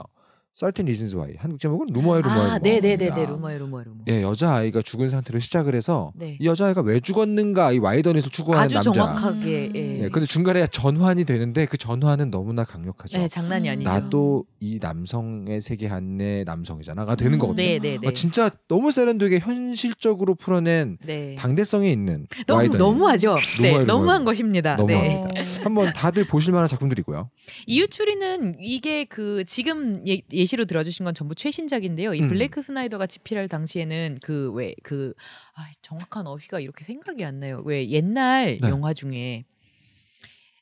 S1: 썰틴 리즌스 와이 한국 제목은 루머의 루머의 아, 루머. 네네네네
S2: 루머의 루머의 루머.
S1: 예 여자 아이가 죽은 상태로 시작을 해서 네. 이 여자 아이가 왜 죽었는가 이 와이던에서 추구하는 아주 남자. 정확하게. 음. 예. 예. 근데 중간에 전환이 되는데 그 전환은 너무나 강력하죠. 네 장난이 아니죠. 나도 이 남성의 세계 안에 남성이잖아가 되는 음, 거거든요. 네네네. 네, 네. 아, 진짜 너무 세련되게 현실적으로 풀어낸 네. 당대성이 있는 너무 너무하죠. 네, 루머의 너무한 루머 것입니다. 네. 너무합니다. 네. 한번 다들 보실 만한 작품들이고요.
S2: 이유추리는 이게 그 지금 예, 예 예시로 들어주신 건 전부 최신작인데요. 이 음. 블레이크 스나이더가 집필할 당시에는 그 왜그 그, 아, 정확한 어휘가 이렇게 생각이 안 나요. 왜 옛날 네. 영화 중에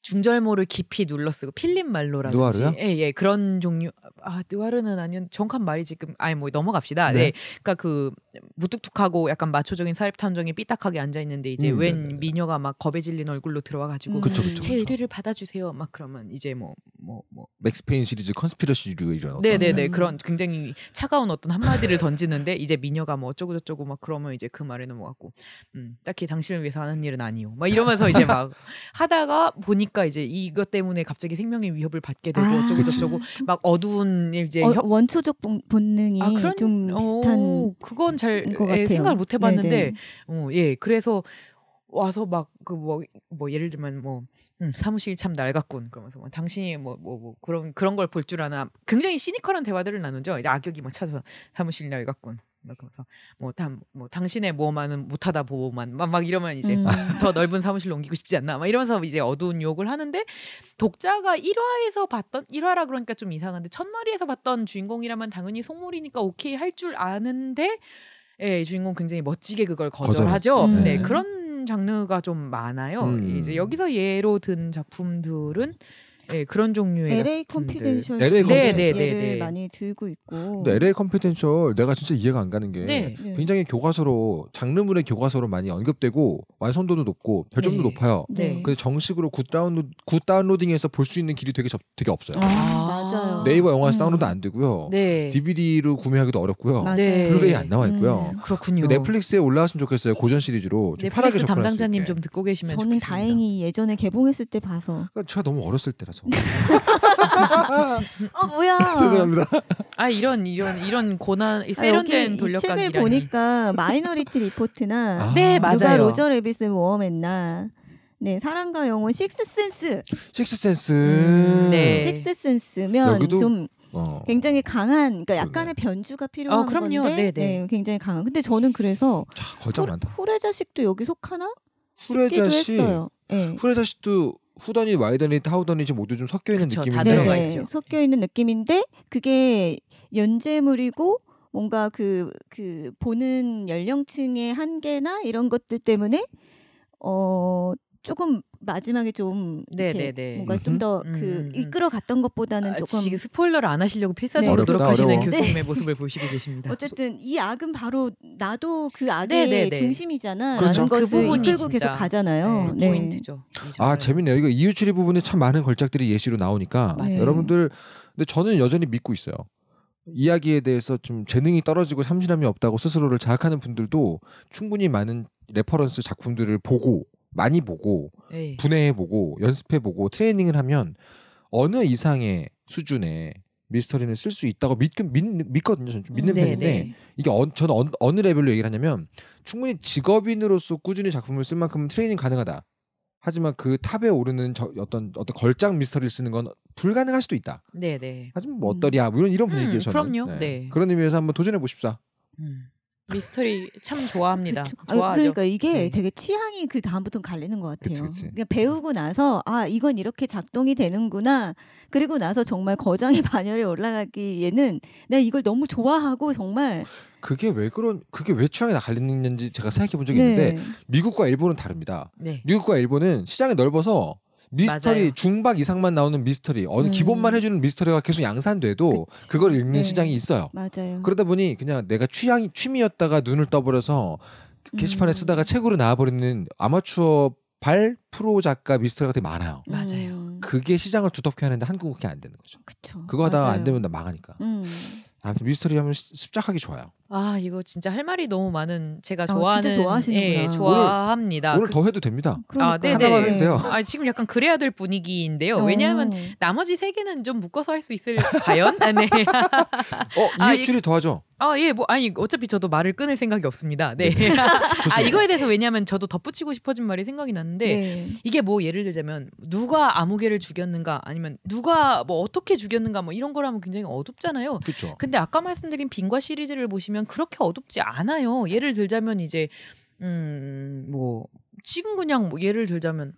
S2: 중절모를 깊이 눌러 쓰고 필름 말로라든지 누 예, 예. 그런 종류 아, 누아르는 아니면 정확한 말이 지금 아예 뭐 넘어갑시다. 네. 네. 그러니까 그 무뚝뚝하고 약간 마초적인 사립탐정이 삐딱하게 앉아 있는데 이제 음, 웬 네네. 미녀가 막 겁에 질린 얼굴로 들어와 가지고 음. 제 의뢰를 받아주세요 막 그러면 이제 뭐 뭐뭐 뭐.
S1: 맥스페인 시리즈 컨스피러시류의 이런 네네네 네. 그런
S2: 굉장히 차가운 어떤 한마디를 던지는데 이제 미녀가 뭐 어쩌고 저쩌고 막 그러면 이제 그 말에는 뭐 갖고 음 딱히 당신을 위해서 하는 일은 아니요 막 이러면서 이제 막 하다가 보니까 이제 이것 때문에 갑자기 생명의 위협을 받게 되고 아, 어쩌고 저쩌고 막 어두운 이제 어,
S3: 원초적 본능이 아, 그런, 좀 어, 비슷한 오, 그건 잘 음, 예, 생각을 못 해봤는데,
S2: 어, 예, 그래서 와서 막 그 뭐뭐 뭐 예를 들면 뭐 음, 사무실이 참 낡았군 그러면서 뭐 당신이 뭐뭐 뭐, 뭐 그런 그런 걸 볼 줄 아나 굉장히 시니컬한 대화들을 나누죠. 이제 악역이 뭐 막 찾아서 사무실 낡았군. 그래서 뭐당뭐 뭐, 당신의 뭐만은 못하다 보고만 막, 막 이러면 이제 음. 더 넓은 사무실로 옮기고 싶지 않나 막 이러면서 이제 어두운 욕을 하는데 독자가 1화에서 봤던 1화라 그러니까 좀 이상한데 첫마리에서 봤던 주인공이라면 당연히 속물이니까 오케이 할 줄 아는데 예, 주인공 굉장히 멋지게 그걸 거절하죠. 거 음. 네. 네, 그런 장르가 좀 많아요. 음. 이제 여기서 예로 든 작품들은 네, 그런 종류의 LA 컴피덴셜 LA 컴피덴셜. 네, 많이
S3: 들고 있고. 근데 LA
S1: 컴피덴셜 내가 진짜 이해가 안 가는 게 네. 네. 굉장히 교과서로 장르물의 교과서로 많이 언급되고 완성도도 높고 별점도 네. 높아요. 네. 네. 근데 정식으로 굿 다운로드 굿 다운로딩에서 볼 수 있는 길이 되게 접, 되게 없어요. 아,
S4: 아, 맞아요. 네이버
S1: 영화에서 음. 다운로드 안 되고요. 네. DVD로 구매하기도 어렵고요. 맞 블루레이 안 나와 있고요. 음. 음 그렇군요. 넷플릭스에 올라왔으면 좋겠어요. 고전 시리즈로 좀 넷플릭스 편하게 담당자님
S3: 좀 듣고 계시면 저는 좋겠습니다. 다행히 예전에 개봉했을 때
S2: 봐서 그러니까 제가 너무 어렸을 때라 가서.
S3: 아 어, 뭐야. 죄송합니다.
S2: 아 이런 이런 이런 고난 세련된 아, 돌려가기. 책을 보니까
S3: 마이너리티 리포트나 아, 네 맞아요. 누가 로저 레빗을 모험했나. 네, 사랑과 영혼 식스센스.
S1: 식스센스. 음, 네.
S3: 식스센스면 좀 어. 굉장히 강한, 그러니까 약간의 변주가 필요한 어, 그럼요. 건데, 네네. 네. 네, 굉장히 강한. 근데 저는 그래서 자, 걸작 많 후레자식도 여기 속하나? 후레자식.
S1: 네. 후레자식도 후더니 와이더니 타우더니 지 모두 좀 섞여 있는 그쵸, 느낌인데 네, 네.
S3: 섞여 있는 느낌인데 그게 연재물이고 뭔가 그그 그 보는 연령층의 한계나 이런 것들 때문에 어 조금 마지막에 좀 이렇게 뭔가 좀 더그 음. 이끌어 갔던 것보다는 아, 조금 지금 스포일러를 안 하시려고 필사적으로 네. 노력하시는 어려워. 교수님의 네. 모습을
S2: 보시게 되십니다. 어쨌든
S3: 이 악은 바로 나도 그 악의 네네네. 중심이잖아. 그렇죠. 그 부분이 끌고 계속 가잖아요. 네, 네. 포인트죠. 아 재밌네요. 이거 이유
S1: 추리 부분에 참 많은 걸작들이 예시로 나오니까 맞아요. 여러분들 근데 저는 여전히 믿고 있어요. 이야기에 대해서 좀 재능이 떨어지고 참신함이 없다고 스스로를 자학하는 분들도 충분히 많은 레퍼런스 작품들을 보고 많이 보고 예. 분해해보고 연습해보고 트레이닝을 하면 어느 이상의 수준의 미스터리는 쓸 수 있다고 믿, 믿, 거든요 저는 좀 믿는 음, 네, 편인데 네. 이게 어, 저는 어, 어느 레벨로 얘기를 하냐면 충분히 직업인으로서 꾸준히 작품을 쓸 만큼은 트레이닝 가능하다. 하지만 그 탑에 오르는 저, 어떤 어떤 걸작 미스터리를 쓰는 건 불가능할 수도 있다.
S2: 네네. 네. 하지만 뭐 음.
S1: 어떠랴 뭐 이런 이런 분위기에서 음, 는 그럼요. 네. 네. 그런 의미에서 한번 도전해 보십사. 음.
S2: 미스터리 참 좋아합니다. 좋아하죠. 아, 그러니까
S3: 이게 음. 되게 취향이 그 다음부터 갈리는 것 같아요. 그치, 그치. 그냥 배우고 나서 아 이건 이렇게 작동이 되는구나. 그리고 나서 정말 거장의 반열에 올라가기에는 내가 이걸 너무 좋아하고 정말
S1: 그게 왜 그런 그게 왜 취향이 나 갈리는지 제가 생각해 본 적이 네. 있는데 미국과 일본은 다릅니다. 네. 미국과 일본은 시장이 넓어서 미스터리 맞아요. 중박 이상만 나오는 미스터리 어느 음. 기본만 해주는 미스터리가 계속 양산돼도 그치. 그걸 읽는 네. 시장이 있어요.
S3: 맞아요. 그러다
S1: 보니 그냥 내가 취향이 취미였다가 눈을 떠버려서 게시판에 음. 쓰다가 책으로 나와버리는 아마추어 발 프로 작가 미스터리가 되게 많아요.
S2: 맞아요. 음.
S1: 그게 시장을 두텁게 하는데 한국은 그게 안 되는 거죠. 그쵸. 그거 하다가 안 되면 나 망하니까. 음. 아무튼 미스터리 하면 습작하기 좋아요.
S2: 아 이거 진짜 할 말이 너무 많은 제가 아, 좋아하는 예, 좋아합니다. 오늘, 오늘 그, 더
S1: 해도 됩니다. 아, 네, 하나만 해도 돼요. 아,
S2: 지금 약간 그래야 될 분위기인데요. 오. 어. 왜냐하면 나머지 세 개는 좀 묶어서 할 수 있을 과연? 아, 네. 어 이해출이 아, 더하죠. 아, 예, 뭐, 아니, 어차피 저도 말을 끊을 생각이 없습니다. 네. 네. 아, 이거에 대해서 왜냐면 하 저도 덧붙이고 싶어진 말이 생각이 났는데, 네. 이게 뭐, 예를 들자면, 누가 아무개를 죽였는가, 아니면 누가 뭐, 어떻게 죽였는가, 뭐, 이런 거라면 굉장히 어둡잖아요. 그쵸. 근데 아까 말씀드린 빙과 시리즈를 보시면, 보시면 그렇게 어둡지 않아요. 예를 들자면 이제 음뭐 지금 그냥 뭐 예를 들자면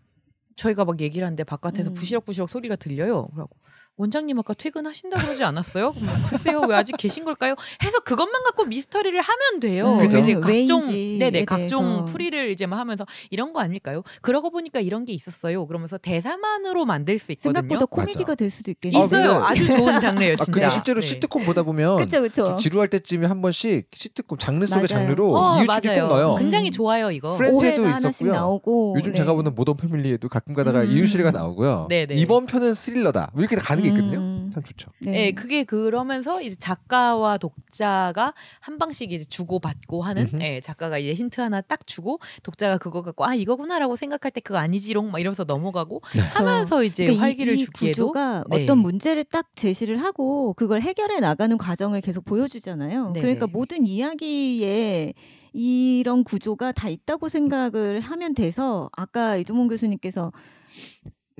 S2: 저희가 막 얘기를 하는데 바깥에서 음. 부시럭부시럭 소리가 들려요. 그러고 원장님 아까 퇴근하신다 그러지 않았어요? 뭐 글쎄요 왜 아직 계신 걸까요? 해서 그것만 갖고 미스터리를 하면 돼요. 음, 그죠? 각종 네네 각종 풀이를 이제 막 하면서 이런 거 아닐까요? 그러고 보니까 이런 게 있었어요. 그러면서 대사만으로 만들 수 있거든요. 생각보다 코미디가 맞아. 될 수도 있겠네요. 있어요. 아, 주 좋은 장르예요 진짜. 아, 근데 실제로 네. 시트콤
S1: 보다 보면 그쵸, 그쵸. 지루할 때쯤에 한 번씩 시트콤 장르 속의 장르로 어, 이웃집이 꼭 넣어요.
S2: 굉장히 좋아요 이거. 프렌즈에도 있었고요. 나오고, 요즘 네. 제가
S1: 보는 모던 패밀리에도 가끔 가다가 음. 이웃실가 나오고요. 네네. 이번 편은 스릴러다. 뭐 이렇게 가는 게게 있거든요. 음. 참
S2: 좋죠. 네. 네. 그게 그러면서 이제 작가와 독자가 한 방씩 이제 주고 받고 하는 음 네, 작가가 이제 힌트 하나 딱 주고 독자가 그거 갖고 아 이거구나라고 생각할 때 그거 아니지롱 막 이러면서 넘어가고 그 하면서 이제 그러니까 활기를 이, 이 주기에도 구조가 네. 어떤
S3: 문제를 딱 제시를 하고 그걸 해결해 나가는 과정을 계속 보여주잖아요. 네네. 그러니까 네. 모든 이야기에 이런 구조가 다 있다고 생각을 하면 돼서 아까 이종문 교수님께서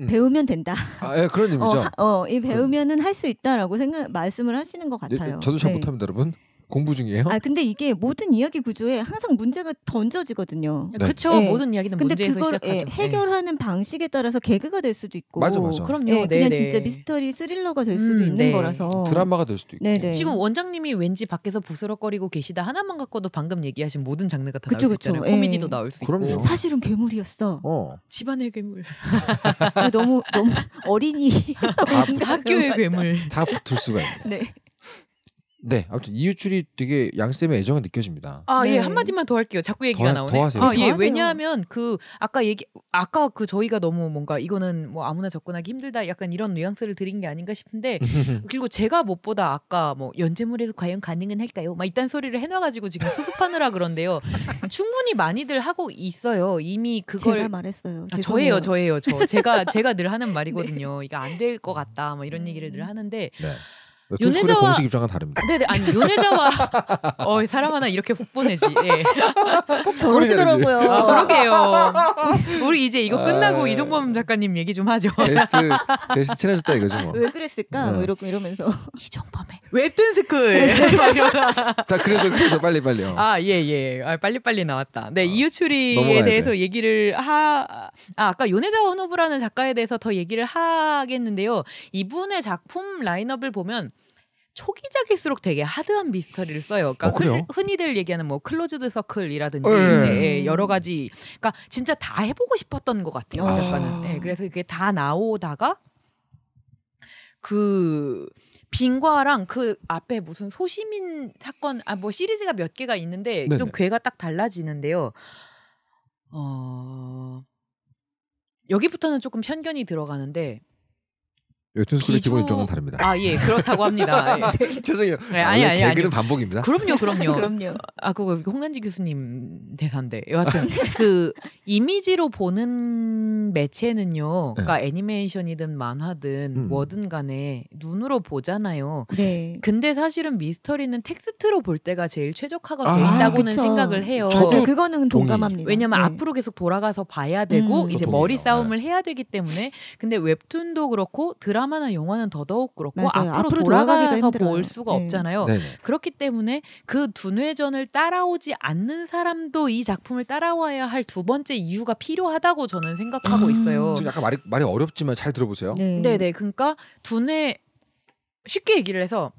S3: 음. 배우면 된다.
S4: 아, 예, 그런
S1: 어, 의미죠.
S3: 어, 이 배우면은 할 수 있다라고 생각 말씀을 하시는 것 네, 네, 같아요. 예, 저도 잘 네. 못합니다,
S1: 여러분. 공부 중이에요? 아
S3: 근데 이게 모든 이야기 구조에 항상 문제가 던져지거든요. 네.
S1: 그렇죠.
S2: 네. 예. 모든 이야기는 근데 문제에서 그걸, 예, 시작하죠. 예,
S3: 해결하는 방식에 따라서 개그가 될 수도
S2: 있고. 맞아 맞아. 그럼요. 예, 그냥 네, 진짜 네.
S3: 미스터리 스릴러가 될 수도 음, 있는 네. 거라서. 드라마가 될 수도 있고. 네네. 지금
S2: 원장님이 왠지 밖에서 부스럭거리고 계시다 하나만 갖고도 방금 얘기하신 모든 장르가 다 그쵸, 예. 나올 수 있잖아요. 예. 코미디도 나올 수 그럼요. 있고. 사실은
S3: 괴물이었어. 어. 집안의 괴물.
S2: 너무 너무 어린이. 다, 학교의 괴물.
S1: 다 붙을 수가 있네. 네. 네, 아무튼 이유출이 되게 양쌤의 애정이 느껴집니다.
S2: 아, 예, 네. 예, 한마디만 더 할게요. 자꾸 얘기가 나오네요. 더 하세요. 아, 예, 하세요. 왜냐하면 그 아까 얘기 아까 그 저희가 너무 뭔가 이거는 뭐 아무나 접근하기 힘들다 약간 이런 뉘앙스를 드린 게 아닌가 싶은데 그리고 제가 무엇보다 아까 뭐 연재물에서 과연 가능은 할까요? 막 이딴 소리를 해놔 가지고 지금 수습하느라 그런데요. 충분히 많이들 하고 있어요. 이미 그걸 제가 말했어요. 아, 저예요, 저예요. 저. 제가 제가 늘 하는 말이거든요. 네. 이거 안 될 것 같다. 뭐 이런 얘기를 늘 하는데 네. 윤혜자와 공식 입장은 다릅니다. 네네 아니 윤혜자와 어 사람 하나 이렇게 복보내지. 예. 꼭 저러시더라고요. 아, 그러게요. 우리 이제 이거 끝나고 아, 이종범 작가님 얘기 좀 하죠. 게스트
S1: 게스트 친해졌다 이거죠 뭐. 왜
S2: 그랬을까? 뭐 네. 뭐이러면서 이종범의 웹툰 스쿨. 네. 자 그래서 그래서 빨리 빨리. 요 어. 아예예 예. 아, 빨리 빨리 나왔다. 네 어, 이유출이에 대해서 돼. 얘기를 하. 아 아까 윤혜자와 헌호부라는 작가에 대해서 더 얘기를 하겠는데요. 이분의 작품 라인업을 보면 초기작일수록 되게 하드한 미스터리를 써요. 그러니까 어, 흔히들 얘기하는 뭐 클로즈드 서클이라든지 네. 이제 예. 여러 가지 그러니까 진짜 다 해보고 싶었던 것 같아요 아. 작가는. 네, 그래서 이게 다 나오다가 그 빙과랑 그 앞에 무슨 소시민 사건 아 뭐 시리즈가 몇 개가 있는데 네네. 좀 괴가 딱 달라지는데요. 어 여기부터는 조금 편견이 들어가는데
S1: 튜스쿨의 기존 일정은 다릅니다. 아, 예, 그렇다고 합니다. 예. 죄송해요. 네, 아니, 아니, 아니. 개그는 반복입니다. 그럼요, 그럼요. 그럼요.
S2: 아, 그거 홍난지 교수님 대사인데. 여하튼, 그, 이미지로 보는 매체는요. 그러니까 네. 애니메이션이든 만화든 음. 뭐든 간에 눈으로 보잖아요. 네. 근데 사실은 미스터리는 텍스트로 볼 때가 제일 최적화가 돼 있다고는 아, 생각을 해요. 맞아, 그거는 동감합니다. 왜냐면 네. 앞으로 계속 돌아가서 봐야 되고, 음. 이제 머리 싸움을 네. 해야 되기 때문에. 근데 웹툰도 그렇고, 드라 드라마나 영화는 더더욱 그렇고 맞아요. 앞으로, 앞으로 돌아가서 볼 수가 네. 없잖아요. 네, 네 그렇기 때문에 그 두뇌전을 따라오지 않는 사람도 이 작품을 따라와야 할 두 번째 이유가 필요하다고 저는 생각하고 음. 있어요. 지금 약간
S1: 말이 말이 어렵지만 잘 들어보세요. 네.
S2: 네, 네, 그러니까 두뇌 쉽게 얘기를 해서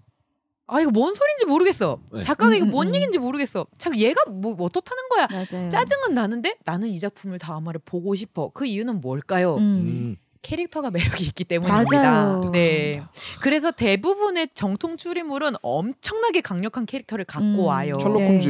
S2: 아 이거 뭔 소린지 모르겠어. 네. 작가가 이거 음, 음, 뭔 얘기인지 모르겠어. 참 얘가 뭐, 뭐 어떻다는 거야. 맞아요. 짜증은 나는데 나는 이 작품을 다음화를 보고 싶어. 그 이유는 뭘까요? 음. 캐릭터가 매력이 있기 때문입니다. 네. 그래서 대부분의 정통 추리물은 엄청나게 강력한 캐릭터를 갖고 음. 와요. 셜록 예. 홈즈,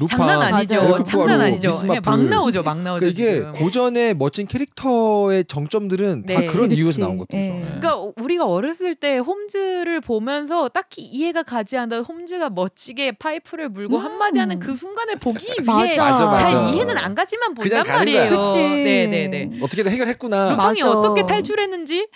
S2: 네. 장난 아니죠. 장난 아니죠. 예, 막 나오죠. 막 나오죠. 그러니까
S1: 이게 고전의 멋진 캐릭터의 정점들은 네. 다 그런 그치, 이유에서 나온 것들죠.
S2: 네. 예. 그러니까 우리가 어렸을 때 홈즈를 보면서 딱히 이해가 가지 않아 홈즈가 멋지게 파이프를 물고 음. 한마디 하는 그 순간을 보기 위해 맞아, 맞아. 잘 이해는 안 가지만 본단 말이에요. 네, 네, 네.
S1: 어떻게든 해결했구나. 루팡이 어떻게
S2: 탈출했는지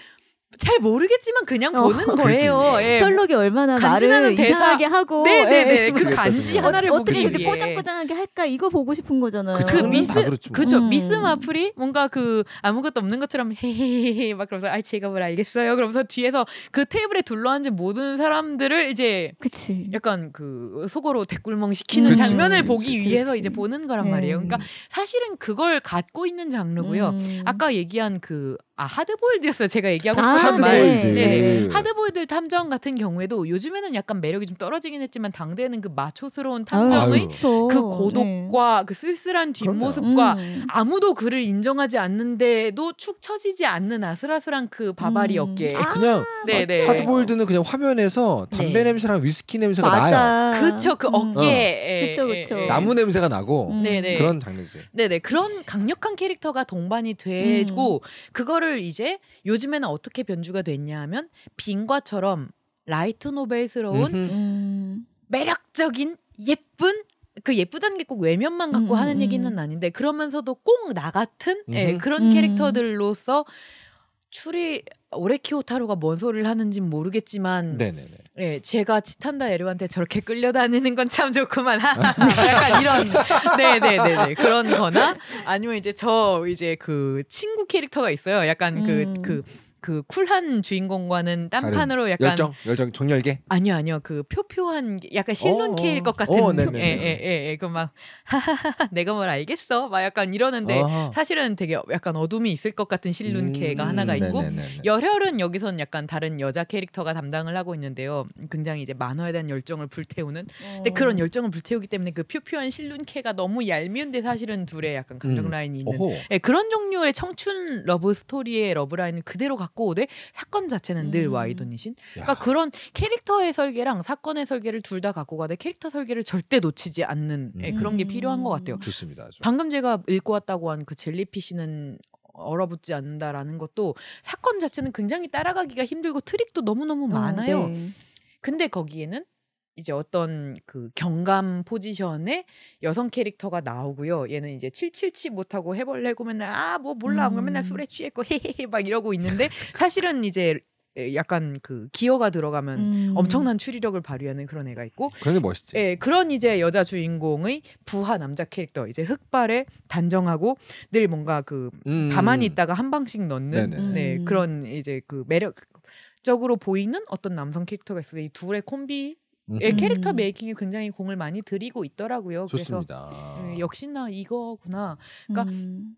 S2: 잘 모르겠지만 그냥 어. 보는 어, 거예요. 예. 셜록이 얼마나 말을 대사. 하게 하고 네네네 예. 네, 네. 네, 그 간지 하나를 어, 떻게 이렇게 꼬장꼬장하게 할까 이거 보고 싶은 거잖아요. 그, 미스 그렇죠. 그죠 음. 미스 마플이 뭔가 그 아무것도 없는 것처럼 헤헤헤 막 그러면서 아 제가 뭘 알겠어요. 그러면서 뒤에서 그 테이블에 둘러앉은 모든 사람들을 이제 그치. 약간 그 속으로 대꿀멍 시키는 음. 장면을 그치. 보기 그치. 위해서 이제 보는 거란 네. 말이에요. 그러니까 사실은 그걸 갖고 있는 장르고요. 음. 아까 얘기한 그아 하드보일드였어요. 제가 얘기하고 싶은 아, 하드보일드. 말. 네, 네, 네. 네. 하드보일드 탐정 같은 경우에도 요즘에는 약간 매력이 좀 떨어지긴 했지만 당대에는 그 마초스러운 아, 탐정의 아유. 그렇죠. 그 고독과 네. 그 쓸쓸한 뒷모습과 음. 아무도 그를 인정하지 않는데도 축 처지지 않는 아슬아슬한 그 바바리 어깨. 음. 아. 그냥 아,
S1: 하드보일드는 그냥 화면에서 담배 네. 냄새랑 위스키 냄새가 맞아. 나요. 그쵸 그 어깨. 음. 어. 예, 그쵸 예, 그쵸. 예. 나무 냄새가 나고 그런
S4: 장르지.
S2: 네네 그런 강력한 캐릭터가 동반이 되고 음. 그거를 이거를 이제 요즘에는 어떻게 변주가 됐냐 하면 빙과처럼 라이트 노벨스러운 음. 매력적인 예쁜 그 예쁘다는 게 꼭 외면만 갖고 음, 하는 음. 얘기는 아닌데 그러면서도 꼭 나 같은 예, 그런 음. 캐릭터들로서 추리 오레키오 타로가 뭔 소리를 하는지는 모르겠지만 네네네. 예, 제가 치탄다 에르한테 저렇게 끌려다니는 건 참 좋구만. 약간 이런 네네네 그런 거나 아니면 이제 저 이제 그 친구 캐릭터가 있어요. 약간 그그 음. 그그 쿨한 주인공과는 딴판으로 약간 열정
S1: 열정 정열계
S2: 아니요 아니요 그 표표한 약간 실론케일 어. 것 어, 같은 예예예 예, 그막 내가 뭘 알겠어 막 약간 이러는데 어허. 사실은 되게 약간 어둠이 있을 것 같은 실론케가 음, 하나가 있고 네네네네. 열혈은 여기선 약간 다른 여자 캐릭터가 담당을 하고 있는데요 굉장히 이제 만화에 대한 열정을 불태우는 어. 근데 그런 열정을 불태우기 때문에 그 표표한 실론케가 너무 얄미운데 사실은 둘의 약간 음. 감정 라인이 음. 있는 예, 그런 종류의 청춘 러브 스토리의 러브 라인을 그대로 갖고 같고 사건 자체는 늘와이돈니신 음. 그러니까 그런 캐릭터의 설계랑 사건의 설계를 둘 다 갖고 가되 캐릭터 설계를 절대 놓치지 않는 예, 음. 그런 게 필요한 것 같아요. 좋습니다. 좀. 방금 제가 읽고 왔다고 한 그 젤리피쉬는 얼어붙지 않는다라는 것도 사건 자체는 굉장히 따라가기가 힘들고 트릭도 너무너무 어, 많아요. 어, 네. 근데 거기에는 이제 어떤 그 경감 포지션의 여성 캐릭터가 나오고요. 얘는 이제 칠칠치 못하고 해벌레고 맨날 아 뭐 몰라 음. 맨날 술에 취했고 헤헤헤 막 이러고 있는데 사실은 이제 약간 그 기어가 들어가면 음. 엄청난 추리력을 발휘하는 그런 애가 있고 그런 게 멋있지. 예, 그런 이제 여자 주인공의 부하 남자 캐릭터 이제 흑발에 단정하고 늘 뭔가 그 음. 가만히 있다가 한 방씩 넣는 네네. 네 음. 그런 이제 그 매력. 적으로 보이는 어떤 남성 캐릭터가 있어요. 이 둘의 콤비 예, 음. 캐릭터 메이킹에 굉장히 공을 많이 들이고 있더라고요. 좋습니다. 그래서 예, 역시나 이거구나. 그러니까 음.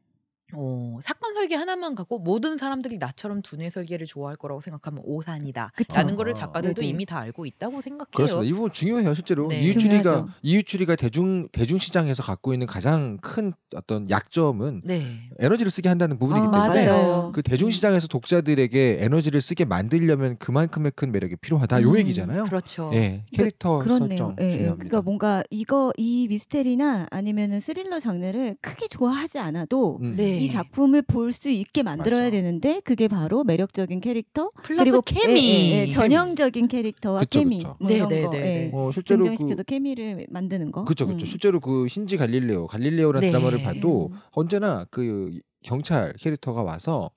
S2: 어, 사건 설계 하나만 갖고 모든 사람들이 나처럼 두뇌 설계를 좋아할 거라고 생각하면 오산이다. 그쵸? 라는 거를 아. 작가들도 네 이미 다 알고 있다고 생각해요. 그렇습니다. 이
S1: 부분 중요해요, 실제로. 네. 이유추리가 이유추리가 대중 대중 시장에서 갖고 있는 가장 큰 어떤 약점은 네. 에너지를 쓰게 한다는 부분이기 아, 때문에 맞아요. 그 음. 대중 시장에서 독자들에게 에너지를 쓰게 만들려면 그만큼의 큰 매력이 필요하다. 요 음, 얘기잖아요. 그렇죠. 예. 캐릭터
S3: 그, 설정 예, 예, 중요합니다. 그러니까 뭔가 이거 이 미스테리나 아니면은 스릴러 장르를 크게 좋아하지 않아도 음. 네. 이 네. 작품을 볼 수 있게 만들어야 맞아. 되는데 그게 바로 매력적인 캐릭터 그리고 케미 예, 예, 전형적인 캐릭터와 그쵸, 케미 네네네 뭐 이런 네, 네, 거 예. 어, 실제로 등장시켜서 그, 케미를 만드는 거. 그렇죠, 그렇죠. 음.
S1: 실제로 그 신지 갈릴레오, 갈릴레오라는 드라마를 봐도 음. 언제나 그 경찰 캐릭터가 와서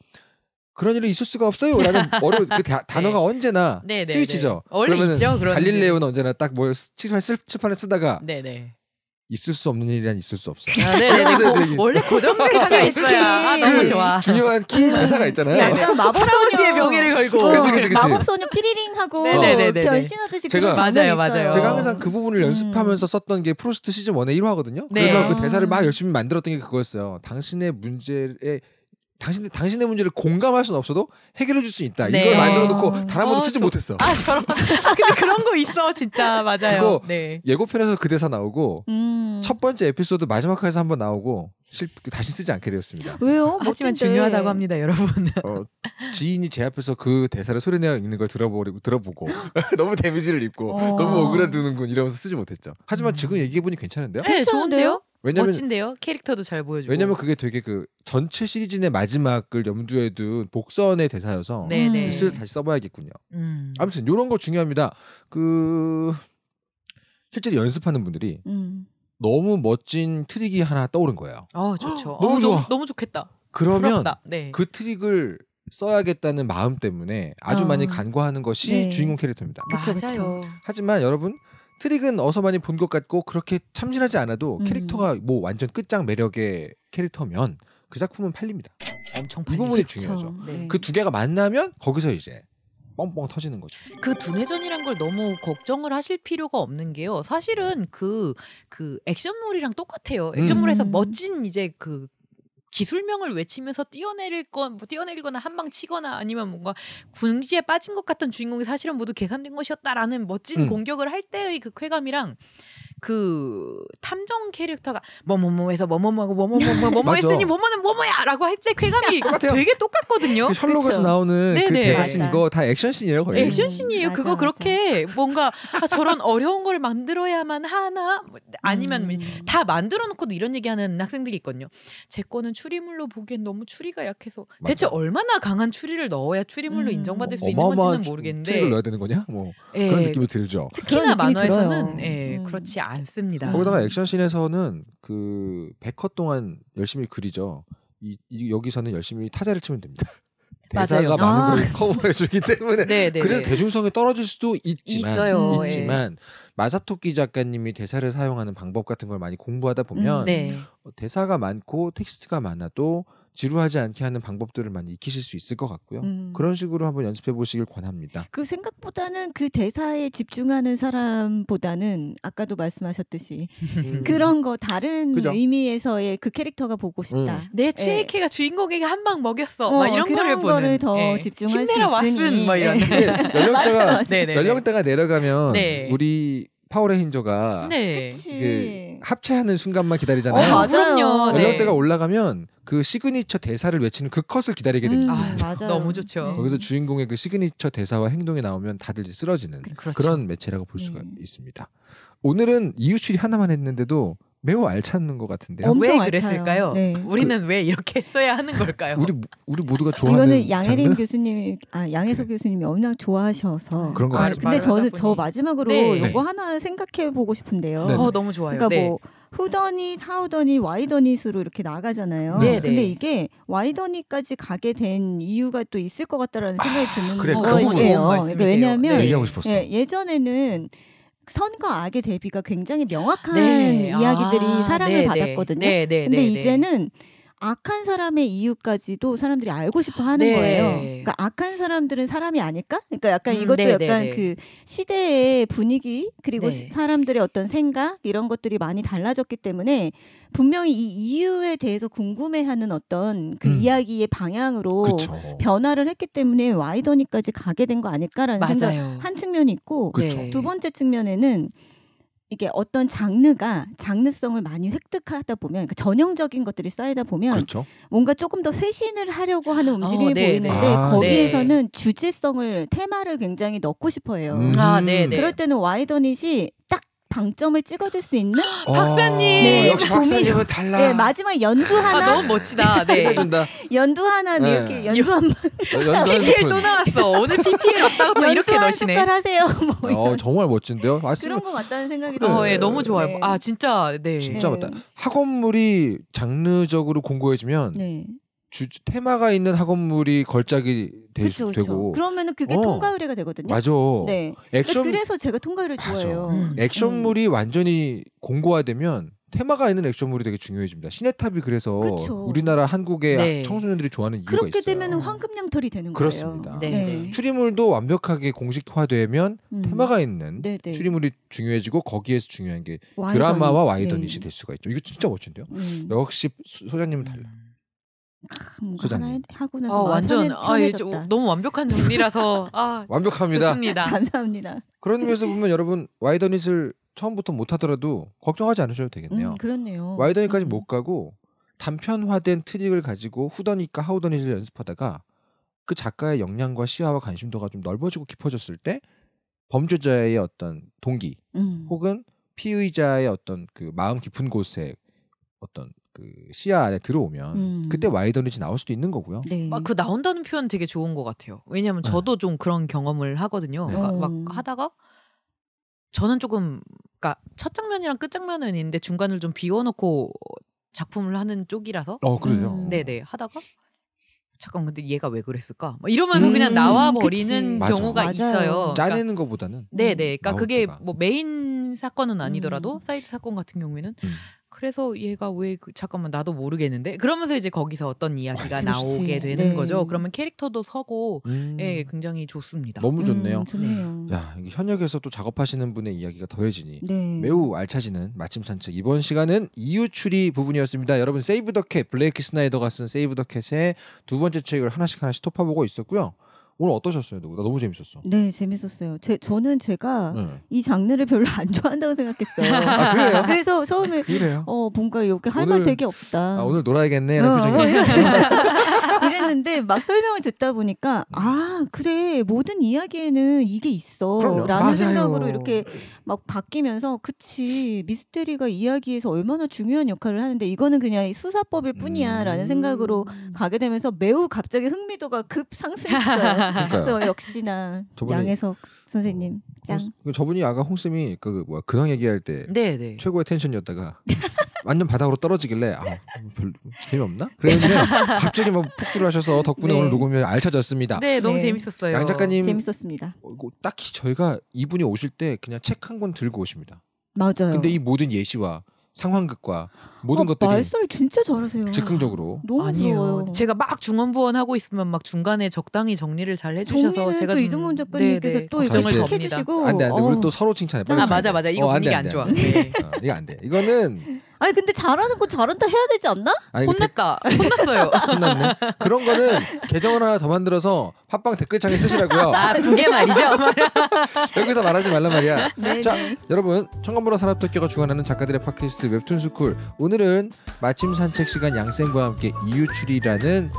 S1: 그런 일이 있을 수가 없어요라는 어려 그 다, 단어가 네. 언제나 네, 스위치죠. 그러면 갈릴레오는 언제나 딱뭘 칠판에 쓰다가 있을 수 없는 일이란 있을 수 없어. 아,
S2: 네네. 네, 네. 원래 고정대사가 있어야 아, 너무 그 좋아. 중요한 키 대사가 있잖아요. 네,
S3: 마법소녀의 명예를 걸고. 그치, 그치, 그치. 마법소녀 피리링하고 변신하듯이 제가 맞아요, 맞아요. 제가 항상
S1: 그 부분을 음. 연습하면서 썼던 게 프로스트 시즌 1의 1화거든요. 그래서 네. 그 대사를 막 음. 열심히 만들었던 게 그거였어요. 당신의 문제에 당신 당신의 문제를 공감할 수는 없어도 해결해 줄 수 있다. 네. 이걸 만들어 놓고 단 한 번도 어, 쓰지 저, 못했어. 아
S2: 저런. 근데 그런 거 있어 진짜 맞아요. 네.
S1: 예고편에서 그 대사 나오고
S2: 음. 첫
S1: 번째 에피소드 마지막 화에서 한 번 나오고 실 다시 쓰지 않게 되었습니다.
S2: 왜요? 아, 하지만 중요하다고 합니다, 여러분.
S1: 어, 지인이 제 앞에서 그 대사를 소리내어 읽는 걸 들어보고 들어보고 너무 데미지를 입고 어. 너무 억울해두는군 이러면서 쓰지 못했죠. 하지만 음. 지금 얘기해 보니 괜찮은데요? 네, 좋은데요?
S2: 왜냐면 멋진데요. 캐릭터도 잘 보여주고. 왜냐면 그게
S1: 되게 그 전체 시리즈의 마지막을 염두에 둔 복선의 대사여서 네네. 슬 네. 다시 써봐야겠군요. 음. 아무튼 이런 거 중요합니다. 그 실제로 연습하는 분들이 음. 너무 멋진 트릭이 하나 떠오른 거예요.
S2: 어, 좋죠. 너무 어, 좋아. 너무, 너무, 좋겠다. 그러면 네. 그
S1: 트릭을 써야겠다는 마음 때문에 아주 어. 많이 아. 간과하는 것이 네. 주인공 캐릭터입니다. 그쵸, 그쵸. 하지만 여러분 트릭은 어서 많이 본 것 같고 그렇게 참신하지 않아도 음. 캐릭터가 뭐 완전 끝장 매력의 캐릭터면 그 작품은 팔립니다. 엄청 팔리죠. 이 부분이 중요하죠. 네. 그두 개가
S2: 만나면 거기서 이제 뻥뻥 터지는 거죠. 그 두뇌전이란 걸 너무 걱정을 하실 필요가 없는 게요. 사실은 그그 그 액션물이랑 똑같아요. 액션물에서 음. 멋진 이제 그 기술명을 외치면서 뛰어내릴 건, 뭐 뛰어내리거나 한 방 치거나 아니면 뭔가 궁지에 빠진 것 같던 주인공이 사실은 모두 계산된 것이었다라는 멋진 음. 공격을 할 때의 그 쾌감이랑 그 탐정 캐릭터가 뭐 뭐뭐해서 뭐뭐뭐하고 뭐뭐뭐뭐 뭐했으니 뭐뭐는 뭐뭐야라고 할때 쾌감이 되게 똑같거든요. 그 셜록에서 나오는 그 대사씬 이거
S1: 다 액션씬이에요 네, 거의.
S2: 액션씬이에요. 그거 맞아. 그렇게 뭔가 아, 저런 어려운 걸 만들어야만 하나 뭐 아니면 음. 다 만들어 놓고도 이런 얘기하는 학생들이 있거든요. 제 거는 추리물로 보기엔 너무 추리가 약해서 맞아. 대체 얼마나 강한 추리를 넣어야 추리물로 음. 인정받을 수 있는 건지는 모르겠는데 추리를 넣어야
S1: 되는 거냐? 뭐 예. 그런 느낌이 들죠. 특히나
S2: 만화에서는 예, 음. 그렇지 않습니다. 거기다가
S1: 액션씬에서는 그 100컷 동안 열심히 그리죠. 이, 이 여기서는 열심히 타자를 치면 됩니다.
S2: 대사가 많은 아. 걸 아.
S1: 커버해주기 때문에 네, 네, 그래서 네. 대중성이 떨어질 수도 있지만 있어요. 예. 있지만 예. 마사토끼 작가님이 대사를 사용하는 방법 같은 걸 많이 공부하다 보면 음, 네. 어, 대사가 많고 텍스트가 많아도 지루하지 않게 하는 방법들을 많이 익히실 수 있을 것 같고요. 음. 그런 식으로 한번 연습해 보시길 권합니다.
S3: 그 생각보다는 그 대사에 집중하는 사람보다는 아까도 말씀하셨듯이 음. 그런 거 다른 그죠? 의미에서의 그
S2: 캐릭터가 보고
S3: 싶다. 음. 내 최애
S2: 캐가 예. 주인공에게 한 방 먹였어. 어, 예. 막 이런 거를 보는. 거를 더
S3: 네. 집중할 수 있으니. 왔음, 뭐 이런. 연령대가
S1: 연령대가 내려가면 네. 우리 파워레인저가 네.
S2: 그
S1: 합체하는 순간만 기다리잖아요. 어, 맞아요. 연령대가 네. 네. 올라가면 그 시그니처 대사를 외치는 그 컷을 기다리게 음, 됩니다. 음, 아, 맞아요. 너무
S2: 좋죠. 네. 거기서
S1: 주인공의 그 시그니처 대사와 행동이 나오면 다들 쓰러지는 그렇죠. 그런 매체라고 볼 수가 네. 있습니다. 오늘은 이유출이 하나만 했는데도 매우 알찾는것 같은데요. 왜 알차요. 그랬을까요?
S2: 네. 우리는 그, 왜 이렇게 써야 하는 걸까요? 우리 우리 모두가 좋아하는 이거는 양혜림 장르?
S3: 교수님, 아 양혜석 그 교수님이 워낙 좋아하셔서 아, 그런 거 아, 같습니다. 근데 저는 저 아, 마지막으로 네. 이거 네. 하나 생각해 보고 싶은데요. 네. 어, 너무 좋아요. 그러니까 네. 뭐후더니하우더니와이더니스로 이렇게 나가잖아요. 네. 네, 근데 이게 와이더니까지 가게 된 이유가 또 있을 것 같다라는 생각이 아, 드는 그래, 거예요. 그러 왜냐하면 네, 예, 전에는 선과 악의 대비가 굉장히 명확한 네. 아, 이야기들이 아, 사랑을 네, 네. 받았거든요. 네, 근데 이제는 악한 사람의 이유까지도 사람들이 알고 싶어 하는 네. 거예요. 그러니까 악한 사람들은 사람이 아닐까? 그러니까 약간 음, 이것도 네네네. 네, 네. 그 시대의 분위기 그리고 네. 사람들의 어떤 생각 이런 것들이 많이 달라졌기 때문에 분명히 이 이유에 대해서 궁금해하는 어떤 그 음. 이야기의 방향으로 그쵸. 변화를 했기 때문에 와이더니까지 가게 된 거 아닐까라는 생각 한 측면이 있고 네. 두 번째 측면에는 이게 어떤 장르가 장르성을 많이 획득하다 보면 그 전형적인 것들이 쌓이다 보면 그렇죠. 뭔가 조금 더 쇄신을 하려고 하는 어, 움직임이 어, 네, 보이는데 네. 아, 네. 거기에서는 네. 주제성을 테마를 굉장히 넣고 싶어해요. 음. 아, 네, 네, 그럴 때는 와이더닛이 딱 방점을 찍어줄 수 있는 아, 박사님. 네, 역시 박사님은 달라. 네, 예, 마지막 연두 아, 하나. 아, 너무 멋지다. 네. 연두 하나 네. 이렇게 예. 어, 연두 한 번. PPL 예, 또 나왔어. 오늘 PPL 왔다고 또 이렇게 넣으시네. 연두 하세요.
S1: 뭐이 어, 정말 멋진데요. 말씀...
S3: 아, 그런 것 같다는 생각이 어, 들어요. 어, 예, 너무 좋아요. 네. 아
S1: 진짜 네. 진짜 맞다. 네. 학원물이 장르적으로 공고해지면 네. 주, 테마가 있는 학원물이 걸작이 되, 그쵸, 그쵸. 되고 그러면은 그게 어. 통과 의뢰가
S3: 되거든요. 맞아. 네. 그러니까 액션 그래서 제가 통과 의뢰 좋아해요. 음, 음.
S1: 액션물이 음. 완전히 공고화되면 테마가 있는 액션물이 되게 중요해집니다. 시네탑이 그래서 그쵸. 우리나라 한국의 네. 청소년들이 좋아하는 이유가 그렇게 있어요. 그렇게
S3: 되면 황금냥털이 되는 그렇습니다. 거예요. 그렇습니다. 네. 네. 네.
S1: 추리물도 완벽하게 공식화되면 음. 테마가 있는 네네. 네. 추리물이 중요해지고 거기에서 중요한 게 와이던. 드라마와 와이더잇이 네. 될 수가 있죠. 이거 진짜 멋진데요. 음. 역시 소장님은 달라요. 뭔가 수장님.
S3: 하나 해- 하고 나서 어, 마음 완전 편해, 아, 예, 너무 완벽한 정리라서 아 완벽합니다. 좋습니다. 감사합니다.
S1: 그런 의미에서 보면 여러분 와이더닛을 처음부터 못하더라도 걱정하지 않으셔도 되겠네요. 음, 그렇네요. 와이더닛까지 음. 그렇죠. 못 가고 단편화된 트릭을 가지고 후더니까 하우더니를 연습하다가 그 작가의 역량과 시야와 관심도가 좀 넓어지고 깊어졌을 때 범죄자의 어떤 동기 음. 혹은 피의자의 어떤 그 마음 깊은 곳에 어떤 그 시야 안에 들어오면 음. 그때 와이더 리치 나올 수도 있는 거고요.
S2: 네. 아, 그 나온다는 표현 되게 좋은 것 같아요. 왜냐하면 네. 저도 네. 좀 그런 경험을 하거든요. 네. 그러니까 막 어. 하다가 저는 조금 그러니까 첫 장면이랑 끝 장면은 있는데 중간을 좀 비워놓고 작품을 하는 쪽이라서. 어 그래요. 음. 네네 네. 하다가 잠깐 근데 얘가 왜 그랬을까? 막 이러면 음, 그냥 나와 버리는 경우가 맞아. 있어요. 그러니까, 것보다는. 네네. 네. 그러니까 그게 뭐 메인 사건은 아니더라도 음. 사이드 사건 같은 경우에는 음. 그래서 얘가 왜 그, 잠깐만 나도 모르겠는데 그러면서 이제 거기서 어떤 이야기가 그 나오게 네. 되는 네. 거죠. 그러면 캐릭터도 서고 예, 음. 예, 굉장히 좋습니다. 너무 좋네요. 음, 좋네요. 야
S1: 현역에서 또 작업하시는 분의 이야기가 더해지니
S2: 네. 매우
S1: 알차지는 마침 산책 이번 시간은 이유 추리 부분이었습니다. 여러분 세이브 더캣 블레이크 스나이더가 쓴 세이브 더 캣의 두 번째 책을 하나씩 하나씩 톱파보고 있었고요. 오늘 어떠셨어요? 누구? 나 너무 재밌었어.
S3: 네, 재밌었어요. 제, 저는 제가 네. 이 장르를 별로 안 좋아한다고 생각했어요. 아, 그래서 처음에 그래요? 어 뭔가 이렇게 할 말 되게 없다. 아, 오늘
S1: 놀아야겠네라는 어, 표정이.
S3: 어. 이랬는데 막 설명을 듣다 보니까 음. 아 그래 모든 이야기에는 이게 있어라는 생각으로 이렇게 막 바뀌면서 그치 미스테리가 이야기에서 얼마나 중요한 역할을 하는데 이거는 그냥 수사법일 뿐이야라는 음. 생각으로 가게 되면서 매우 갑자기 흥미도가 급 상승했어요. 그래서 역시나 저에 양혜석 어, 선생님 어, 짱.
S1: 그 저분이 아까 홍 쌤이 그그 뭐야 근황 얘기할 때 네네. 네. 최고의 텐션이었다가 완전 바닥으로 떨어지길래 아 뭐 별로 재미없나? 그랬는데 갑자기 막 뭐 폭주를 하셔서 덕분에 네. 오늘 녹음이 알차졌습니다. 네, 너무 네. 재밌었어요. 양 작가님
S3: 재밌었습니다. 어,
S1: 딱히 저희가 이분이 오실 때 그냥 책 한 권 들고 오십니다. 맞아요. 근데 이 모든 예시와 상황극과 모든 아, 것들이 말씀
S2: 진짜 잘하세요. 즉흥적으로 아니요. 제가 막 중언부언 하고 있으면 막 중간에 적당히 정리를 잘 해주셔서 제가 좀... 이정훈 작가님께서 네, 네.
S3: 또 정을 해주시고 안돼 안돼 우리 어.
S1: 또 서로 칭찬해. 빨리 아 맞아 맞아 이거 어, 분위기 안, 좋아. 이거 안돼. 이거는
S3: 아니 근데 잘하는 건 잘한다 해야 되지 않나?
S1: 아니, 혼났다. 데... 혼났어요. 혼났네. 그런 거는 계정을 하나 더 만들어서
S3: 팟빵
S4: 댓글창에 쓰시라고요.
S1: 아두개 말이죠. 여기서 말하지 말란 말이야. 네네. 자 네. 여러분 청간보라 산업도쿄가 주관하는 작가들의 팟캐스트 웹툰 스쿨 오늘은 마침 산책 시간 양쌤과 함께 이유출이라는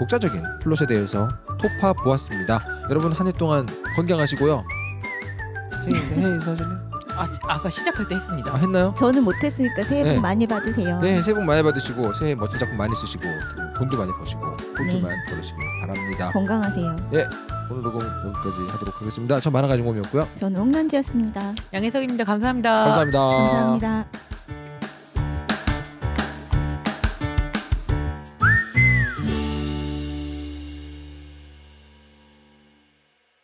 S1: 독자적인 플롯에 대해서 토파 보았습니다. 여러분 한 해 동안 건강하시고요.
S3: 생일 생일 사실래 아, 아까 시작할 때 했습니다. 아, 했나요? 저는 못했으니까 새해 네. 많이 받으세요. 네, 새해 복
S1: 많이 받으시고 새해 멋진 작품 많이 쓰시고 돈도 많이 버시고 꼴기만 네. 걸으시길 바랍니다.
S3: 건강하세요.
S1: 예, 오늘 녹음 여기까지 하도록 하겠습니다. 전 만화가 중범이었고요.
S2: 저는 홍난지였습니다. 양혜석입니다. 감사합니다. 감사합니다. 감사합니다.